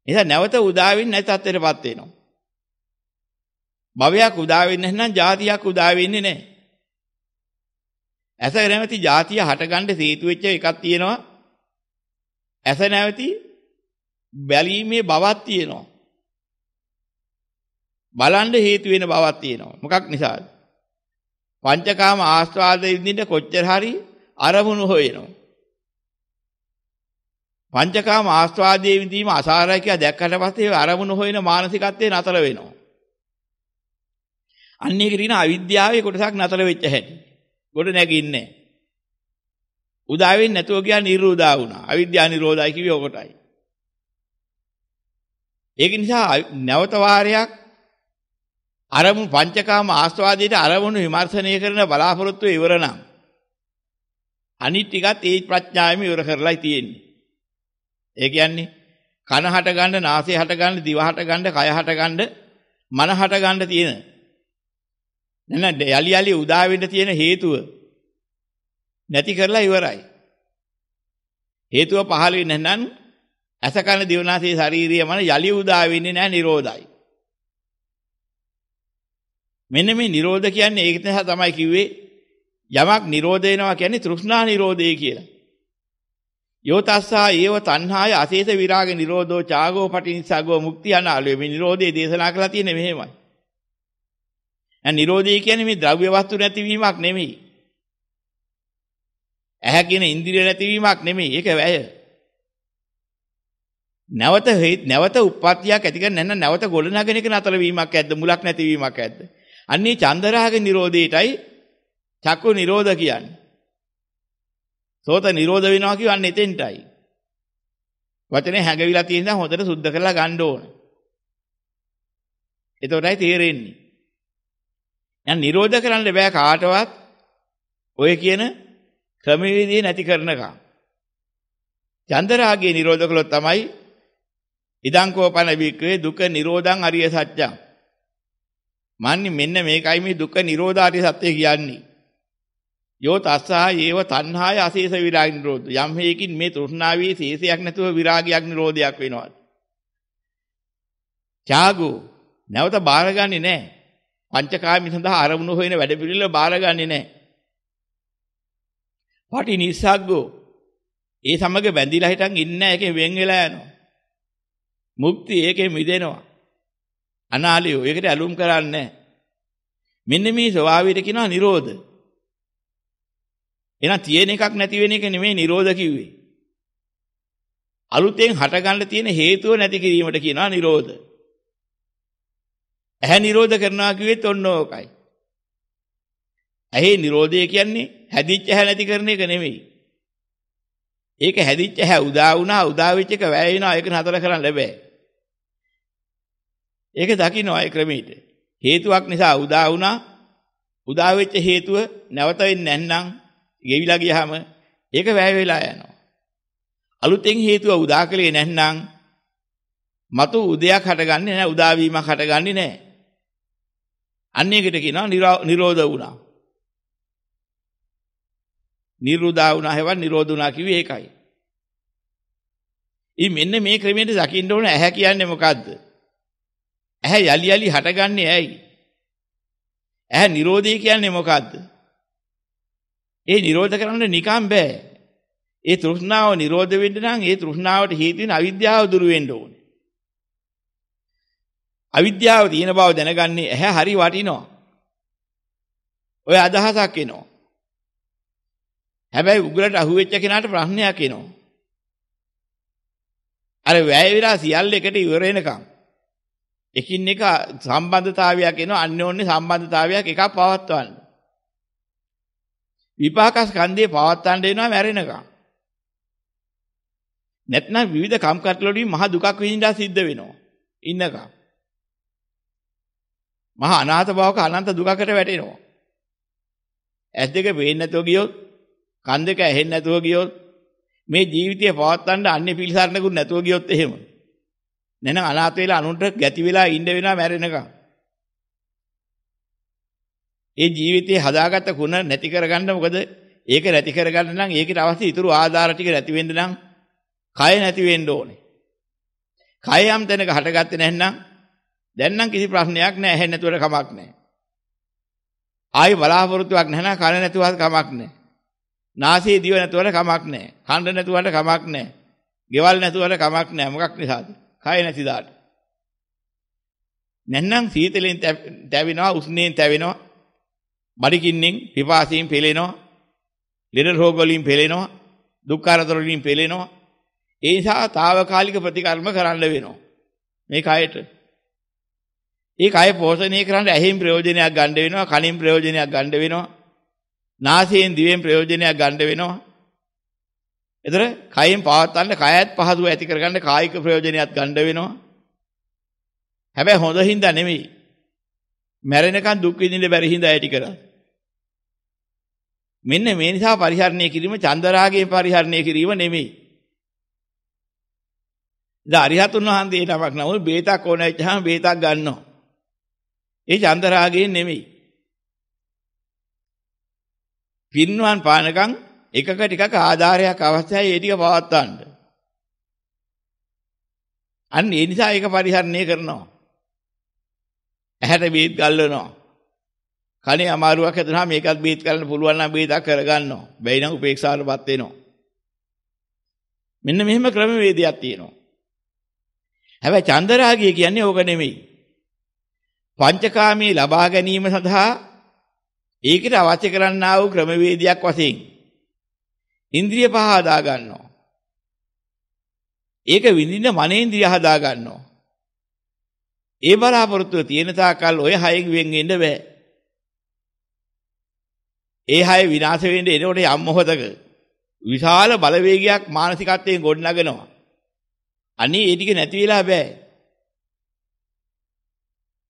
එහෙනම් නැවත උදා වෙන්නේ නැති තත්ත්වයටපත් වෙනවා. භවයක් උදා වෙන්නේ නැත්නම් ජාතියක් උදා වෙන්නේ නැහැ. ඇස නැමැති જાතිය හටගන්න හේතු වෙච්ච එකක් තියෙනවා. ඇස නැමැති බැලීමේ බවක් තියෙනවා. බලන්න හේතු වෙන බවක් තියෙනවා. මොකක් නිසාද? පංචකාම ආස්වාදයෙන් විඳින්න කොච්චර හරි අරමුණු හොයනවා. පංචකාම ආස්වාදයේ විඳීම අසාරයි කියලා දැක්කට පස්සේ අරමුණු හොයන මානසිකත්වයේ නතර වෙනවා. අන්න ඒක දින අවිද්‍යාවේ කොටසක් නතර වෙච්ච හැටි. ගොඩ නැගින්නේ උදා වෙන්නේ නැතුව ගියා නිරෝධා වුණා. අවිද්‍යා නිරෝධයි කිව්වේ ඔකටයි. ඒක නිසා නැවත වාරයක් අරමුණු පංචකාම ආස්වාදයේට අරමුණු විමර්ශනය කරන බලාපොරොත්තු ඉවර නම් අනිත් ටිකත් ඒ ප්‍රඥාවෙම ඉවර කරලායි තියෙන්නේ. ඒ කියන්නේ කන හට ගන්න, නාසය හට ගන්න, දිව හට ගන්න, කය හට ගන්න, මන හට ගන්න තියෙන නැන යලි යලි උදා වෙන්න තියෙන හේතුව නැති කරලා ඉවරයි. හේතුව පහළ වෙන්නේ නැත්නම් ඇස කන දිවනාසී ශාරීරිය මන යලි උදා වෙන්නේ නැහැ නිරෝධයි. මෙන්න මේ නිරෝධ කියන්නේ ඒක නිසා තමයි කිව්වේ යමක් නිරෝධ වෙනවා කියන්නේ තෘෂ්ණා නිරෝධය කියලා. යෝතස්සා ඒව තණ්හාය අශේෂ විරාග නිරෝධෝ චාගෝ පටිනිසග්ගෝ මුක්ති අනාලය මේ නිරෝධයේ දේශනා කරලා තියෙන්නේ මෙහෙමයි. දැන් Nirodhi කියන්නේ මේ ද්‍රව්‍ය වස්තු නැතිවීමක් නෙමෙයි. ඇහැ කියන ඉන්ද්‍රිය නැතිවීමක් නෙමෙයි. ඒක වැය. නැවත නැවත උප්පත්තියක් ඇති කරන නැන්න නැවත ගොඩනගෙන එක නතර වීමක් ඇද්ද මුලක් නැතිවීමක් ඇද්ද අන්නේ චන්දරාග නිරෝධයටයි චක්කු නිරෝධ කියන්නේ සෝත නිරෝධ වෙනවා කියන්නේ එතෙන්ටයි වචනේ හැඟවිලා තියෙන හොඳට සුද්ධ කරලා ගන්න ඕන එතකොටයි තේරෙන්නේ යන් නිරෝධ කරන්න බෑ කාටවත් ඔය කියන ක්‍රමවේදී නැති කරනකම්. චන්දරාගය නිරෝධ කළොත් තමයි ඉදංකෝපන බික්කවේ දුක නිරෝධං අරිය සත්‍යං. මන්නේ මෙන්න මේකයි මේ දුක නිරෝධාරිය සත්‍ය කියන්නේ. යෝ තස්සහා ඒව තණ්හාය අශේෂ විරාග නිරෝධ. යම් හේකින් මේ තෘෂ්ණාවේ ශේෂයක් නැතුව විරාගයක් නිරෝධයක් වෙනවා. ත්‍යාගෝ නැවත බාරගන්නේ නැහැ. පංචකාමී සඳහා අරමුණු හොයන වැඩ පිළිවෙල බාරගන්නේ නැහැ. පටි නිස්සග්ගෝ ඒ සමග බැඳිලා හිටන් ඉන්නේ නැහැ ඒකෙන් වෙන් වෙලා යනවා. මුක්ති ඒකෙන් මිදෙනවා. අනාලියෝ ඒකට ඇලුම් කරන්නේ මෙන්න මේ ස්වභාවයට කියනවා නිරෝධ. එහෙනම් තියෙන එකක් නැති වෙන එක නෙමෙයි නිරෝධ කිව්වේ. අලුතෙන් හටගන්න තියෙන හේතුව නැති කිරීමට කියනවා නිරෝධ. ඇහැ නිරෝධ කරනවා කිව්වෙත් ඔන්න ඕකයි. ඇහි නිරෝධය කියන්නේ හැදිච්ච ඇහැ නැති කරන එක නෙමෙයි. ඒක හැදිච්ච ඇහැ උදා වුණා උදා වෙච්ච එක වැය වෙනවා ඒක නතර කරන්න බෑ. ඒක දකින්න අය ක්‍රමීට. හේතුවක් නිසා උදා වුණා උදා වෙච්ච හේතුව නැවත වෙන්නේ නැත්නම් ගෙවිලා ගියාම ඒක වැය වෙලා යනවා. අලුතෙන් හේතුව උදා කලේ නැත්නම් මතු උදයක් හටගන්නේ නැහැ උදා වීමක් හටගන්නේ නැහැ. අන්නේකට කියනවා නිරෝධ වුණා. නිරුදා වුණා හැවන් නිරෝධ වුණා කිව්වේ ඒකයි. ඉතින් මෙන්න මේ ක්‍රමයට දකින්න ඕන ඇහැ කියන්නේ මොකද්ද? ඇහැ යලි යලි හටගන්නේ ඇයි? ඇහැ නිරෝධය කියන්නේ මොකද්ද? ඒ නිරෝධ කරන්න නිකම් බෑ. ඒ තෘෂ්ණාව නිරෝධ වෙන්න නම් ඒ තෘෂ්ණාවට හේතු වෙන අවිද්‍යාව දුරු වෙන්න ඕනේ. අවිද්‍යාව තියෙන බව දැනගන්නේ ඇහැ හරි වටිනවා. ඔය අදහසක් එනවා. හැබැයි උගලට අහුවෙච්ච කෙනාට ප්‍රශ්නයක් එනවා. අර වැය විලා සියල්ල එකට ඉවර වෙනකම් එකින් එක සම්බන්ධතාවයක් එනවා අන්‍යෝන්‍ය සම්බන්ධතාවයක් එකක් පවත්වන්න. විපාක ස්කන්ධේ පවත්වන්න වෙනවා මැරෙනකම්. නැත්නම් විවිධ කම්කටොළු වලින් මහ දුකක් විඳින්න සිද්ධ වෙනවා. ඉන්නකම්. මහා අනාථ භාවක අනන්ත දුකකට වැටෙනවා. ඇස් දෙක පේන්නේ නැතුව ගියොත්, කන් දෙක ඇහෙන්නේ නැතුව ගියොත්, මේ ජීවිතය පවත්වන්න අන්නේ පිළිසරණකුත් නැතුව ගියොත් එහෙම. නැනම් අනාථ වෙලා අනුන්ට ගැති වෙලා ඉන්න වෙනවා මැරෙනකම්. ඒ ජීවිතේ හදාගත්ත කුණ නැති කරගන්න මොකද? ඒක නැති කරගන්න නම් ඒකට අවශ්‍ය ඉතුරු ආධාර ටික නැති වෙන්න නම් කය නැති වෙන්න ඕනේ. කය යම් තැනක හටගත්තේ නැත්නම් දැන් නම් කිසි ප්‍රශ්නයක් නැහැ. ඇහෙන්නේ නැතුවට කමක් නැහැ. ආයි බලාපොරොත්තුවක් නැහැ. කන නැතුවත් කමක් නැහැ. නාසයේ දිව නැතුවට කමක් නැහැ. කන්න නැතුවට කමක් නැහැ. ගෙවල් නැතුවට කමක් නැහැ. මොකක් නිසාද? කය නැති දාට. නැත්නම් සීතලෙන් තැවෙනවා, උෂ්ණයෙන් තැවෙනවා. බඩිකින්නෙන්, පිපාසයෙන් පෙලෙනවා. ලෙඩ රෝග වලින් පෙලෙනවා. දුක් කරදර වලින් පෙලෙනවා. ඒ නිසා తాවකාලික ප්‍රතිකර්ම කරන්න වෙනවා. මේ කයට ඒ කය පෝෂණය කරන්න ඇහෙන් ප්‍රයෝජනයක් ගන්න වෙනවා, කනින් ප්‍රයෝජනයක් ගන්න වෙනවා, නාසයෙන් දිවෙන් ප්‍රයෝජනයක් ගන්න වෙනවා. එතන කයෙන් පවත්තන්න කයත් පහසුව ඇති කරගන්න කායික ප්‍රයෝජනයක් ගන්න වෙනවා. හැබැයි හොඳ හින්දා නෙමෙයි. මැරෙනකන් දුක් විඳින්න බැරි හින්දා ඇති කරා. මෙන්න මේ නිසා පරිහරණය කිරීම චන්දරාගයේ පරිහරණය කිරීම නෙමෙයි. ඉතින් අරිහතුන් වහන්සේ නමක් නමුත් බේතක් ඕන වෙච්චාම බේතක් ගන්නවා. ඒ චන්දරාගයෙන් නෙමෙයි. පින්වන් පානකම් එකක ටිකක් ආධාරයක් අවශ්‍යයි ඒ ටික පවත්වන්න. අන්න ඒ නිසා ඒක පරිහරණය කරනවා. ඇහැට බීත් ගල්වනවා. කනේ අමාරුවක් හදුනහම මේකත් බීත් කරන්න පුළුවන් නම් බීතක් කරගන්නවා. බැයි නම් උපේක්ෂාවටපත් වෙනවා. මෙන්න මෙහෙම ක්‍රමවේදයක් තියෙනවා. හැබැයි චන්දරාගය කියන්නේ ඕක නෙමෙයි. පංචකාමී ලබා ගැනීම සඳහා ඒකට අවශ්‍ය කරන්නා වූ ක්‍රමවේදයක් වශයෙන් ඉන්ද්‍රිය පහ හදා ගන්නවා. ඒක විඳින්න මනේන්ද්‍රිය හදා ගන්නවා. ඒ බලාපොරොත්තුව තියෙන තාකල් ඔය හයෙන් වෙන් වෙන්න බෑ. ඒ හය විනාශ වෙන්න එනකොට යම් මොහතක විශාල බලවේගයක් මානසිකත්වයෙන් ගොඩනගනවා. අනේ ඒ ටික නැති වෙලා බෑ.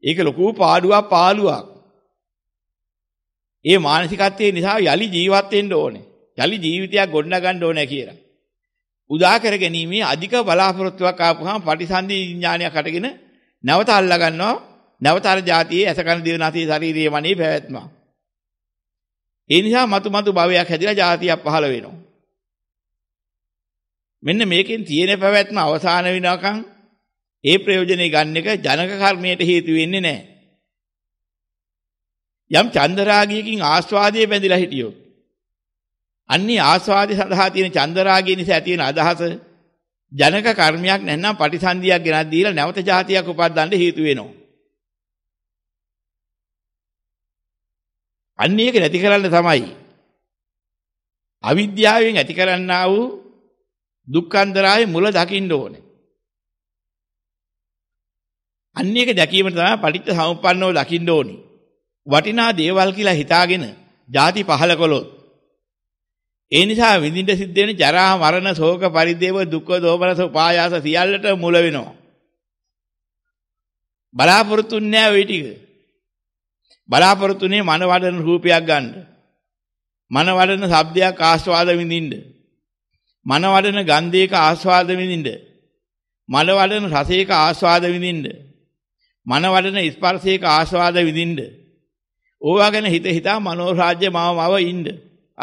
ඒක ලොකු පාඩුවක් පාළුවක්. ඒ මානසිකත්වයේ නිසා යලි ජීවත් වෙන්න ඕනේ. යලි ජීවිතයක් ගොඩනගන්න ඕනේ කියලා. උදා කර ගැනීමේ අධික බලාපොරොත්තුවක් ආපුහම පටිසන්ධි විඥානයක් අටගෙන නැවත අල්ලා ගන්නවා. නැවත අර જાතියේ ඇසකන දිවනාසී ශාරීරියේ මනේ පැවැත්ම. ඒ නිසා මතු මතු භවයක් හැදිලා જાතියක් පහළ වෙනවා. මෙන්න මේකෙන් තියෙන පැවැත්ම අවසාන වෙනකන් ඒ ප්‍රයෝජනේ ගන්න එක ජනක කර්මයට හේතු වෙන්නේ නැහැ. යම් චන්දරාගයකින් ආස්වාදයේ බැඳිලා හිටියොත් අන්නේ ආස්වාදය සඳහා තියෙන චන්දරාගය නිසා ඇති වෙන අදහස ජනක කර්මයක් නැත්නම් පටිසන්ධියක් ගෙනත් දීලා නැවත જાතියක් උපදින්න හේතු වෙනවා. අන්නේ ඒක නැති කරන්න තමයි අවිද්‍යාවෙන් ඇති කරන්නා වූ දුක්ඛන්දරාවේ මුල දකින්න ඕනේ. අන්න ඒක දැකීමට තමයි පටිච්ච සමුප්පන්නව දකින්න ඕනි. වටිනා දේවල් කියලා හිතාගෙන ಜಾති පහල කළොත් ඒ නිසා විඳින්න සිද්ධ වෙන ජරා මරණ ශෝක පරිදේව දුක් දෝමනස උපායාස සියල්ලට මුල වෙනවා. බලාපොරොත්තුන්නේ ওই ටික. බලාපොරොත්තුනේ මන වඩන රූපයක් ගන්න. මන වඩන ශබ්දයක් ආස්වාද විඳින්න. මන වඩන ගන්ධයක ආස්වාද විඳින්න. මන වඩන රසයක ආස්වාද විඳින්න. මනවඩන ස්පර්ශයක ආස්වාද විඳින්න. ඕවා ගැන හිත හිතා මනෝරාජ්‍ය මාව මාව ඉන්න.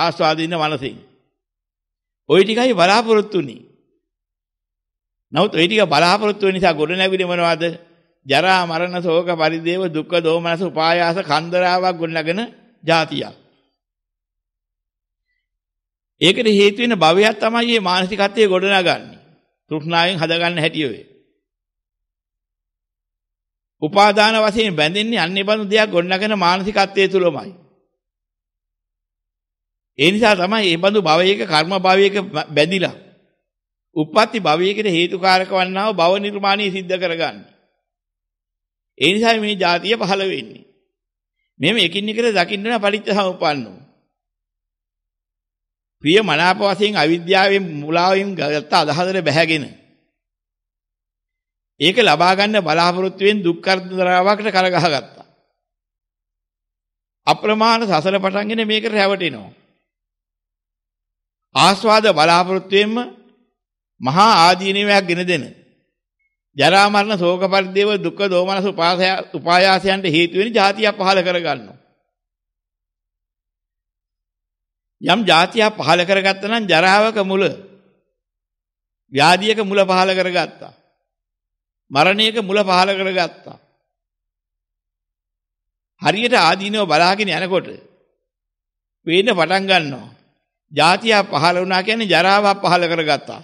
ආස්වාදින්න මනසින්. ওই ටිකයි බලාපොරොත්තු වෙන්නේ. නමුත් ওই ටික බලාපොරොත්තු වෙන නිසා ගොඩ නැගිලි මොනවද? ජරා මරණ ශෝක පරිදේව දුක්ඛ දෝමනස උපායාස කන්දරාවක් ගොඩනගෙන જાතියක්. ඒකට හේතු වෙන භවයක් තමයි මේ මානසිකත්වයේ ගොඩනගන්නේ. තෘෂ්ණාවෙන් හදගන්න හැටි ඔය. උපාදාන වශයෙන් බැඳෙන්නේ අන්නේ බඳු දෙයක් ගොඩනගෙන මානසිකත්වයේ තුලමයි. ඒ නිසා තමයි මේ බඳු භවයක කර්ම භවයක බැඳිලා. උප්පත්ති භවයකට හේතුකාරක වන්නා භව නිර්මාණය સિદ્ધ කරගන්න. ඒ නිසා මේ જાතිය පහළ වෙන්නේ. මෙහෙම එකින් එකට දකින්න පරිත්‍ය සමුපන්නෝ. ප්‍රිය මනාප වශයෙන් අවිද්‍යාවෙන් මුලාවෙන් ගත්ත අදහසට බැහැගෙන ඒක ලබා ගන්න බලාපොරොත්තුෙන් දුක් කරදරාවකට කරගහ ගත්තා. අප්‍රමාණ සසර පටන්ගෙන මේකට රැවටෙනවා. ආස්වාද බලාපොරොත්තුෙන්ම මහා ආදීනීමක් ගෙන දෙන ජරා මරණ ශෝක පරිදේව දුක් දෝමනස උපාසය උපායාසයන්ට හේතු වෙන જાතියක් පහල කරගන්නවා යම් જાතියක් පහල කරගත්තා නම් ජරාවක මුල ව්‍යාධියක මුල පහල කරගත්තා මරණයක මුල පහල කරගත්තා. හරියට ආදීනව බලාගෙන යනකොට වේන පටන් ගන්නවා. ජාතිය පහල වුණා කියන්නේ ජරාව පහල කරගත්තා.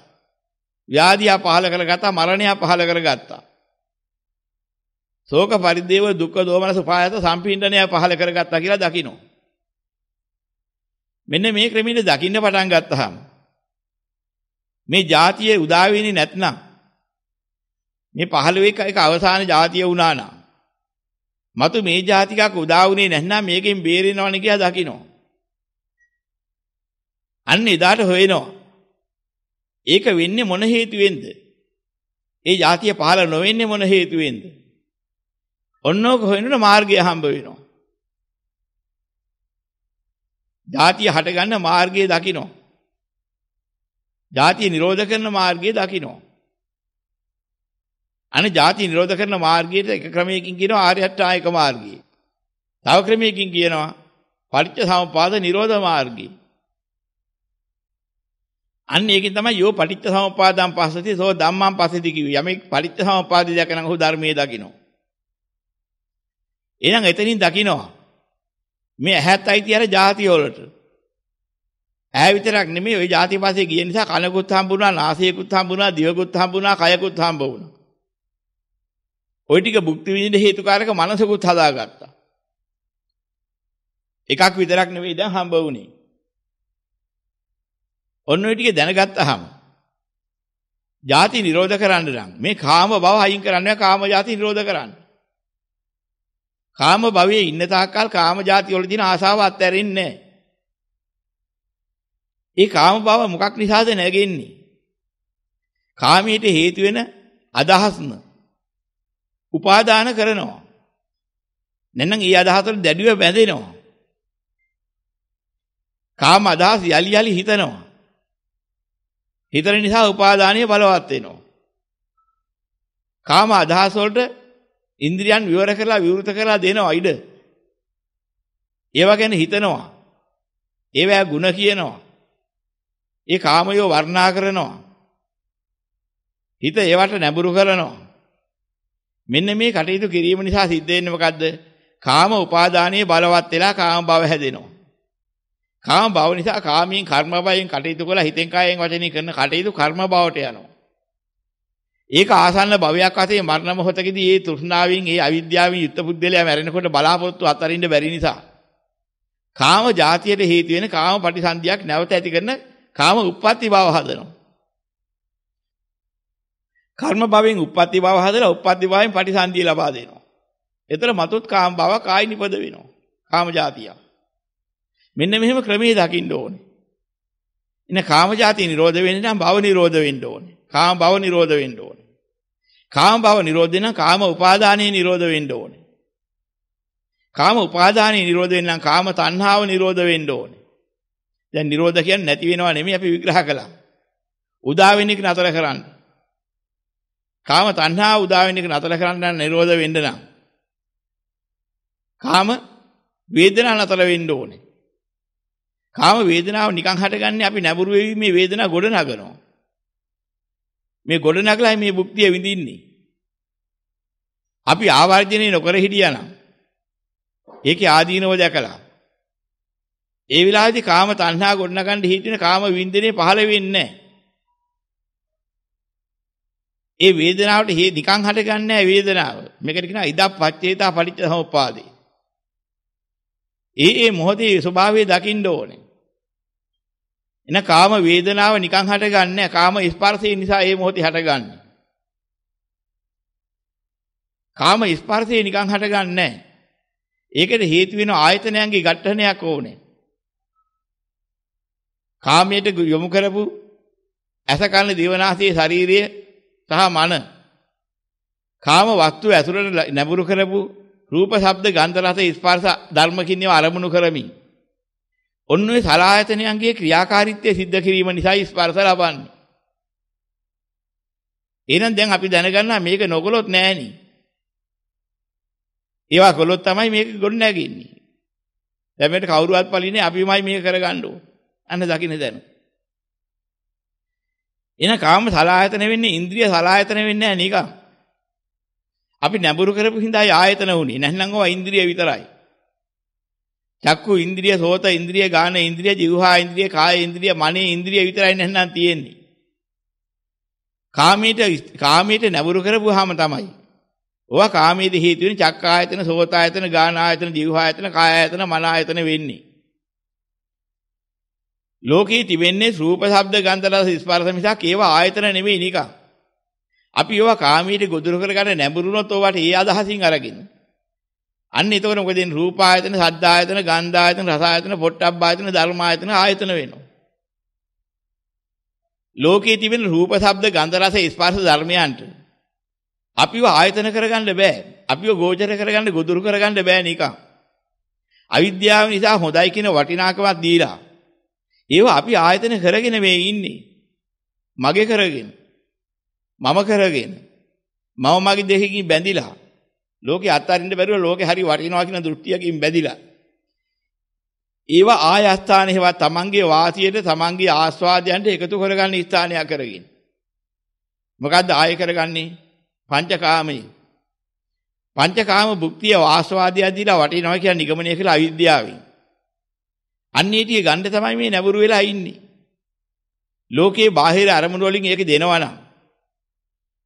ව්‍යාධිය පහල කරගත්තා, මරණය පහල කරගත්තා. ශෝක පරිදේව දුක්ඛ දෝමනස පායත සම්පීඩනය පහල කරගත්තා කියලා දකිනවා. මෙන්න මේ ක්‍රමීට දකින්න පටන් ගත්තාම මේ જાතියේ උදා වෙන්නේ නැත්නම් මේ 15 එක අවසාන જાතිය වුණා නම් මතු මේ જાතිකක් උදා වුණේ නැත්නම් මේකෙන් බේරෙනවනේ කියලා දකිනවා. අන්න එදාට හොයනවා. ඒක වෙන්නේ මොන හේතුවෙන්ද? ඒ જાතිය පහළ නොවෙන්නේ මොන හේතුවෙන්ද? ඔන්නෝක හොයනකොට මාර්ගය හම්බ වෙනවා. ಜಾතිය හටගන්න මාර්ගය දකිනවා. ಜಾතිය නිරෝධ කරන මාර්ගය දකිනවා. අනේ ಜಾති නිරෝධ කරන මාර්ගයට එක ක්‍රමයකින් කියනවා ආර්ය අෂ්ටායක මාර්ගය. තව ක්‍රමයකින් කියනවා පටිච්ච සමුපාද නිරෝධ මාර්ගය. අන්න ඒකෙන් තමයි යෝ පටිච්ච සමුපාදම් පස්සති සෝ ධම්මම් පස්සති කිව්වේ. යමෙක් පටිච්ච සමුපාදය දැකන ඔහු ධර්මයේ දකිනවා. එහෙනම් එතනින් දකිනවා. මේ ඇහත් අයිති අර ಜಾති වලට. ඇහැ විතරක් නෙමෙයි ওই ಜಾති පස්සේ ගිය නිසා කනකුත් හම්බුණා, නාසයකුත් හම්බුණා, දිවකුත් හම්බුණා, කයකුත් හම්බ වුණා. ওই ටික භුක්ති විඳින හේතුකාරක මනසකුත් හදාගත්තා. එකක් විතරක් නෙවෙයි දැන් හම්බ වුනේ. ඔන්න ඔය ටික දැනගත්තාම ಜಾති නිරෝධ කරන්න නම් මේ කාම භව අයින් කරන්න කාම ಜಾති නිරෝධ කරන්න. කාම භවයේ ඉන්න තාක්කල් කාම ಜಾති වල දින ආසාව අත්හැරෙන්නේ නැහැ. ඒ කාම භව මොකක් නිසාද නැගෙන්නේ? කාමයට හේතු වෙන අදහස්න උපාදාන කරනවා. නැත්නම් ඊ අදහසට දැඩිව බැඳෙනවා. කාම අදහස් යලි යලි හිතනවා. හිතන නිසා උපාදානීය බලවත් වෙනවා. කාම අදහස් වලට ඉන්ද්‍රියන් විවර කරලා විවෘත කරලා දෙනවා ඉඩ. ඒවා ගැන හිතනවා. ඒවා ಗುಣ කියනවා. ඒ කාමයෝ වර්ණා කරනවා. හිත ඒවට නැඹුරු කරනවා. මෙන්න මේ කටයුතු කිරීම නිසා සිද්ධ වෙන්නේ මොකද්ද? කාම උපාදානයේ බලවත් වෙලා කාම භව හැදෙනවා. කාම භව නිසා කාමයෙන් කර්ම භවයෙන් කටයුතු කරලා හිතෙන් කායෙන් වචනින් කරන කටයුතු කර්ම භවට යනවා. ඒක ආසන්න භවයක් වශයෙන් මරණ මොහොතකදී ඒ තෘෂ්ණාවෙන් ඒ අවිද්‍යාවෙන් යුත් පුද්දලයා මැරෙනකොට බලාපොරොත්තු අතරින්න බැරි නිසා කාම જાතියට හේතු වෙන කාම ප්‍රතිසන්දියක් නැවත ඇති කරන කාම උප්පත්ති භව හදනවා. කර්ම භවෙන් උප්පත්ති භව හදලා උප්පත්ති භවෙන් පටිසන්ධිය ලබා දෙනවා. එතන මතුත් කාම භව කායි නිපද වෙනවා. කාම જાතිය. මෙන්න මෙහෙම ක්‍රමයේ දකින්න ඕනේ. ඉන්න කාම જાතිය නිරෝධ වෙන්න නම් භව නිරෝධ වෙන්න ඕනේ. කාම භව නිරෝධ වෙන්න ඕනේ. කාම භව නිරෝධ නම් කාම උපාදානයේ නිරෝධ වෙන්න ඕනේ. කාම උපාදානයේ නිරෝධ වෙන්න නම් කාම තණ්හාව නිරෝධ වෙන්න ඕනේ. දැන් නිරෝධ කියන්නේ නැති වෙනවා නෙමෙයි අපි විග්‍රහ කළා. උදා වෙන එක නතර කරන්නේ. කාම තණ්හාව උදා වෙන එක නතර කරන්න නම් නිරෝධ වෙන්න නම් කාම වේදනා නතර වෙන්න ඕනේ. කාම වේදනාව නිකන් හටගන්නේ අපි නැඹුරු වෙවි මේ වේදනාව ගොඩ නගනවා. මේ ගොඩ නගලා මේ භුක්තිය විඳින්නේ. අපි ආවර්ජනය නොකර හිටියානම් ඒකේ ආදීනව දැකලා ඒ විලාදී කාම තණ්හා ගොඩනගන්න හිතින කාම වින්දිනේ පහළ වෙන්නේ නැහැ. ඒ වේදනාවට හේ නිකන් හටගන්නේ නැහැ වේදනාව. මේකට කියනවා ඉදප් පච්චේතා පටිච්ච සමුප්පාදේ. ඒ ඒ මොහොතේ ස්වභාවය දකින්න ඕනේ. එන කාම වේදනාව නිකන් හටගන්නේ නැහැ. කාම ස්පර්ශය නිසා ඒ මොහොතේ හටගන්නේ. කාම ස්පර්ශය නිකන් හටගන්නේ නැහැ. ඒකට හේතු වෙන ආයතනයන්ගේ ඝට්ටනයක් ඕනේ. කාමයට යොමු කරපු ඇස කන දිවනාසයේ ශරීරයේ සහ මන කාම වස්තු ඇතුළට නැඹුරු කරපු රූප ශබ්ද ගන්ධ රස ස්පර්ශ ධර්ම කින් ඒවා අරමුණු කරමින් ඔන්න ඔය සලායතනයන්ගේ ක්‍රියාකාරීත්වය සිද්ධ කිරීම නිසා ස්පර්ශ ලබන්නේ එහෙනම් දැන් අපි දැනගන්නා මේක නොකොලොත් නෑනේ ඒවා කොලොත් තමයි මේක ගොඩ නැගින්නේ දැන් මේකට කවුරුවත් පලින්නේ අපිමයි මේක කරගන්න ඕන අන්න දකින්න දැනුයි එන කාම සලායතන වෙන්නේ ඉන්ද්‍රිය සලායතන වෙන්නේ නැහැ නිකන්. අපි නැඹුරු කරපු හිඳයි ආයතන වුණේ. නැත්නම් ඔය ඉන්ද්‍රිය විතරයි. චක්කු ඉන්ද්‍රිය, සෝත ඉන්ද්‍රිය, ගාන ඉන්ද්‍රිය, જીවහා ඉන්ද්‍රිය, කාය ඉන්ද්‍රිය, මනේ ඉන්ද්‍රිය විතරයි නැත්නම් තියෙන්නේ. කාමීට කාමීට නැඹුරු කරපුවාම තමයි. ඔවා කාමීට හේතු වෙන චක්කායතන, සෝතායතන, ගාන ආයතන, જીවහා ආයතන, කාය ආයතන, මන ආයතන වෙන්නේ. ලෝකේ තිබෙන්නේ රූප, ශබ්ද, ගන්ධ, රස, ස්පර්ශ මිසක් ඒවා ආයතන නෙවෙයි නිකන්. අපි ඒවා කාමීට ගොදුරු කරගන්න නැඹුරුනොත් ඕවට ඒ අදහසින් අරගෙන. අන්න එතකොට මොකද වෙන්නේ? රූප ආයතන, ශබ්ද ආයතන, ගන්ධ ආයතන, රස ආයතන, පොට්ටබ්බ ආයතන, ධර්ම ආයතන ආයතන වෙනවා. ලෝකේ තිබෙන රූප, ශබ්ද, ගන්ධ, රස, ස්පර්ශ ධර්මයන්ට අපිව ආයතන කරගන්න බෑ. අපිව ගෝචර කරගන්න, ගොදුරු කරගන්න බෑ නිකන්. අවිද්‍යාව නිසා හොඳයි කියන වටිනාකමක් දීලා ඒවා අපි ආයතන කරගෙන මේ ඉන්නේ. මගේ කරගෙන. මම කරගෙන. මම මගේ දෙහිකින් බැඳිලා. ලෝකේ අත්හරින්න බැරුව ලෝකේ හරි වටිනවා කියන දෘෂ්ටියකින් බැඳිලා. ඒවා ආය ස්ථාන හේවා තමන්ගේ වාසියට තමන්ගේ ආස්වාදයන්ට එකතු කරගන්න ස්ථානයක් කරගෙන. මොකද්ද ආය කරගන්නේ? පංචකාමයේ. පංචකාම භුක්තිය ආස්වාදය දීලා වටිනවා කියන නිගමනය කියලා අවිද්‍යාවෙන්. අන්නේ ටික ගන්න තමයි මේ නැඹුරු වෙලා ඉන්නේ. ලෝකයේ බාහිර අරමුණු වලින් ඒක දෙනවා නම්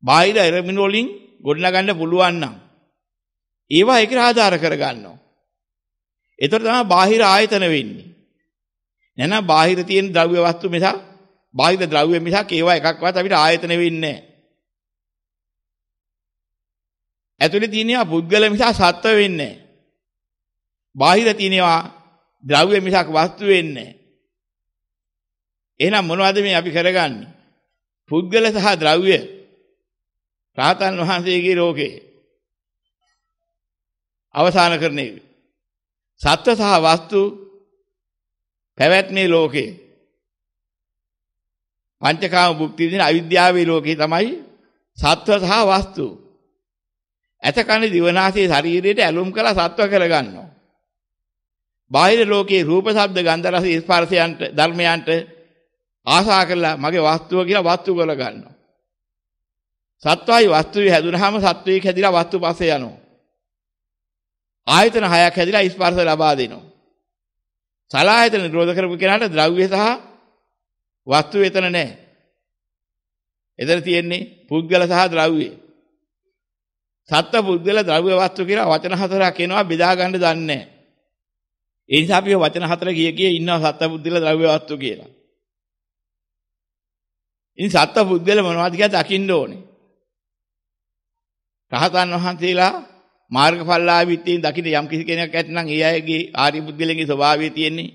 බාහිර අරමුණු වලින් ගොඩනගන්න පුළුවන් නම් ඒවා ඒකට ආධාර කරගන්නවා. ඒතර තමයි බාහිර ආයතන වෙන්නේ. නැනම් බාහිර තියෙන ද්‍රව්‍ය වස්තු මිසක් බාහිර ද්‍රව්‍ය මිසක් ඒවා එකක්වත් අපිට ආයතන වෙන්නේ නැහැ. ඇතුලේ තියෙනවා පුද්ගල මිසක් සත්ත්ව වෙන්නේ නැහැ. බාහිර තියෙනවා ද්‍රව්‍ය මිසක් වස්තු වෙන්නේ නැහැ. එහෙනම් මොනවද මේ අපි කරගන්නේ? පුද්ගල සහ ද්‍රව්‍ය රාතන් වහන්සේගේ ලෝකේ අවසාන කරන්නේ සත්ව සහ වස්තු පැවැත්මේ ලෝකේ පංචකාම භුක්ති විඳින අවිද්‍යාවේ ලෝකේ තමයි සත්ව සහ වස්තු ඇත කන දිවනාසයේ ශරීරයට ඇලුම් කරලා සත්ව කරගන්නවා බාහිර ලෝකයේ රූප ශබ්ද ගන්ධ රස ස්පර්ශයන්ට ධර්මයන්ට ආසා කරලා මගේ වස්තුව කියලා වස්තු කරලා ගන්නවා. සත්වයි වස්තුවේ හැදුනහම සත්වයක හැදිලා වස්තු පස්සේ යනවා. ආයතන හයක් හැදිලා ස්පර්ශ ලබා දෙනවා. සලායතන නිරෝධ කරපු කෙනාට ද්‍රව්‍ය සහ වස්තු එතන නැහැ. එතන තියෙන්නේ පුද්ගල සහ ද්‍රව්‍ය. සත්ත්ව පුද්ගල ද්‍රව්‍ය වස්තු කියලා වචන හතරක් එනවා බෙදා ගන්න දන්නේ නැහැ. ඒ නිසා අපි වචන හතර කිය කිය ඉන්නවා සත්පුද්ගල ද්‍රව්‍ය වස්තු කියලා. ඉතින් සත්පුද්ගල මොනවද කියලා දකින්න ඕනේ. රහතන් වහන්සේලා මාර්ගඵලලාභීත්වයෙන් දකින්න යම් කිසි කෙනෙක් ඇත්නම් ඒ අයගේ ආර්ය පුද්ගලයන්ගේ ස්වභාවය තියෙන්නේ.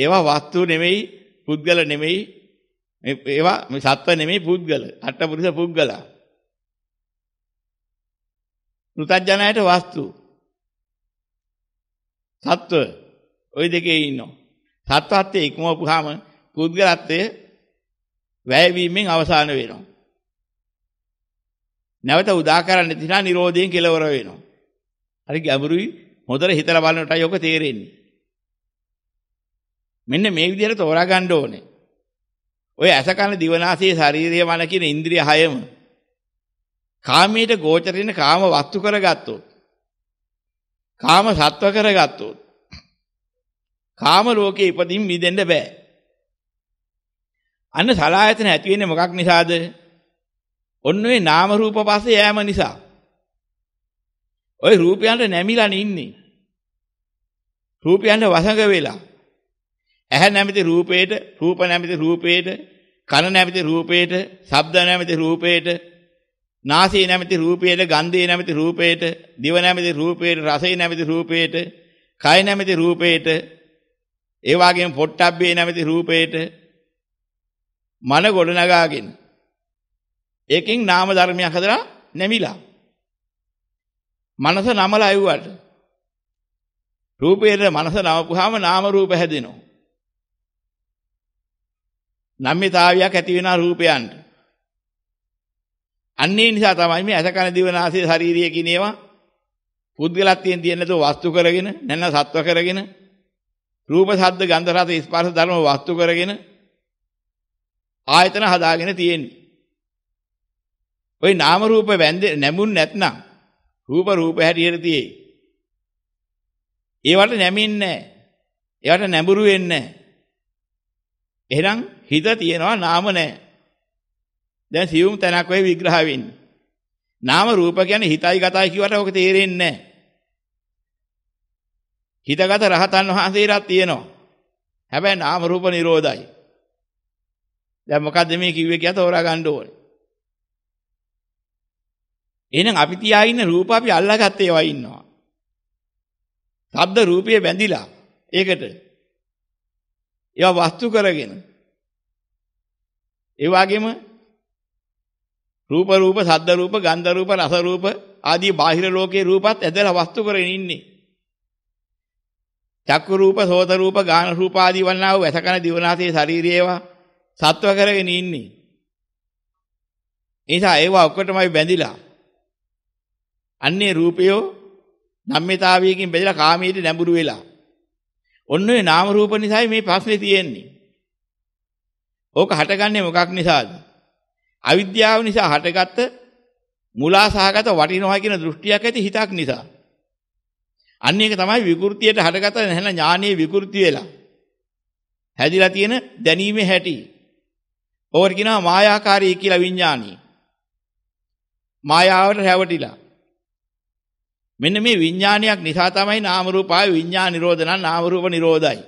ඒවා වස්තු නෙමෙයි, පුද්ගල නෙමෙයි. ඒවා මේ සත්ව නෙමෙයි පුද්ගල. අටපුරුෂ පුද්ගලා. ෘතඥායට වස්තු සත්ව ওই දෙකේ ඉන්නවා. සත්වත්වයේ ඉක්මවපුවාම පුද්ගලත්වය වැයවීමෙන් අවසන් වෙනවා. නැවත උදා කරන්න තිනා නිරෝධයෙන් කෙලවර වෙනවා. හරි ගැඹුරුයි හොඳට හිතලා බලනකොටයි ඔක තේරෙන්නේ. මෙන්න මේ විදිහට තෝරා ගන්න ඕනේ. ඔය ඇස කන දිවනාසයේ ශාරීරිය මන කියන ඉන්ද්‍රිය හයම කාමයට ගෝචර වෙන කාම වස්තු කරගත්තොත් කාම සත්ව කරගත්තොත් කාම ලෝකේ ඉපදින් මිදෙන්න බෑ. අන්න සලායතන ඇති වෙන්නේ මොකක් නිසාද? ඔන්න ඔය නාම රූප පස්සේ යෑම නිසා. ඔය රූපයන්ට නැමිලානේ ඉන්නේ. රූපයන්ට වසඟ වෙලා. ඇහැ නැමැති රූපේට, රූප නැමැති රූපේට, කන නැමැති රූපේට, ශබ්ද නැමැති රූපේට, නාසය නැමැති රූපයට, ගන්ධය නැමැති රූපයට, දිව නැමැති රූපයට, රසය නැමැති රූපයට, කය නැමැති රූපයට, ඒ වගේම පොට්ටබ්බේ නැමැති රූපයට මන ගොඩනගාගෙන ඒකෙන් නාම ධර්මයක් හදලා නැමිලා මනස නමලා අයුවට රූපයේ මනස නවපුවාම නාම රූප හැදෙනවා. නම්මිතාවියක් ඇති වෙනා රූපයන්ට. අන්න ඒ නිසා තමයි මේ ඇස කන දිව නාසය ශාරීරිය කියන ඒවා පුද්ගලත්වයෙන් තියෙන නැතුව වස්තු කරගෙන නැන්න සත්ව කරගෙන රූප ශබ්ද ගන්ධ රස ස්පර්ශ ධර්ම වස්තු කරගෙන ආයතන හදාගෙන තියෙන්නේ. ওই නාම රූප වැඳ නැඹුන් නැත්නම් රූප රූප හැටියට තියේ. ඒවට නැමින්නේ නැහැ. ඒවට නැඹුරු වෙන්නේ නැහැ. එහෙනම් හිත තියනවා නාම නැහැ. දැන් සියුම් තැනක් ඔය විග්‍රහ වෙන්නේ. නාම රූප කියන්නේ හිතයි ගතයි කියවට ඔක තේරෙන්නේ නැහැ. හිතගත රහතන් වහන්සේලා තියෙනවා. හැබැයි නාම රූප නිරෝධයි. දැන් මොකද්ද මේ කිව්වේ කියලා තෝරා ගන්න ඕනේ. එහෙනම් අපි තියා ඉන්න රූප අපි අල්ලාගත්තේ ඒවා ඉන්නවා. ශබ්ද රූපයේ බැඳිලා ඒකට ඒවා වස්තු කරගෙන ඒ වගේම රූප රූප සද්ද රූප ගන්ධ රූප රස රූප ආදී බාහිර ලෝකේ රූපත් ඇදලා වස්තු කරගෙන ඉන්නේ චක්කු රූප සෝත රූප ගාන රූප ආදී වන්නා වූ වැසකන දිවනාසයේ ශාරීරිය ඒවා සත්ව කරගෙන ඉන්නේ එනිසා ඒවා ඔක්කොටමයි බැඳිලා අන්නේ රූපයෝ නම්මිතාවියකින් බැඳලා කාමීට නැඹුරු වෙලා ඔන්න ඔය නාම රූප නිසායි මේ ප්‍රශ්නේ තියෙන්නේ ඕක හටගන්නේ මොකක් නිසාද අවිද්‍යාව නිසා හටගත්ත මුලා සහගත වටිනවා කියන දෘෂ්ටියක් ඇති හිතක් නිසා. අන්න ඒක තමයි විකෘතියට හටගත්ත නැහැන ඥානයේ විකෘති වෙලා. හැදිලා තියෙන දැනීමේ හැටි. ඕවට කියනවා මායාකාරී කියලා විඥානී. මායාවට රැවටිලා. මෙන්න මේ විඥානයක් නිසා තමයි නාම රූප ආය විඥාන නිරෝධ නම් නාම රූප නිරෝධයි.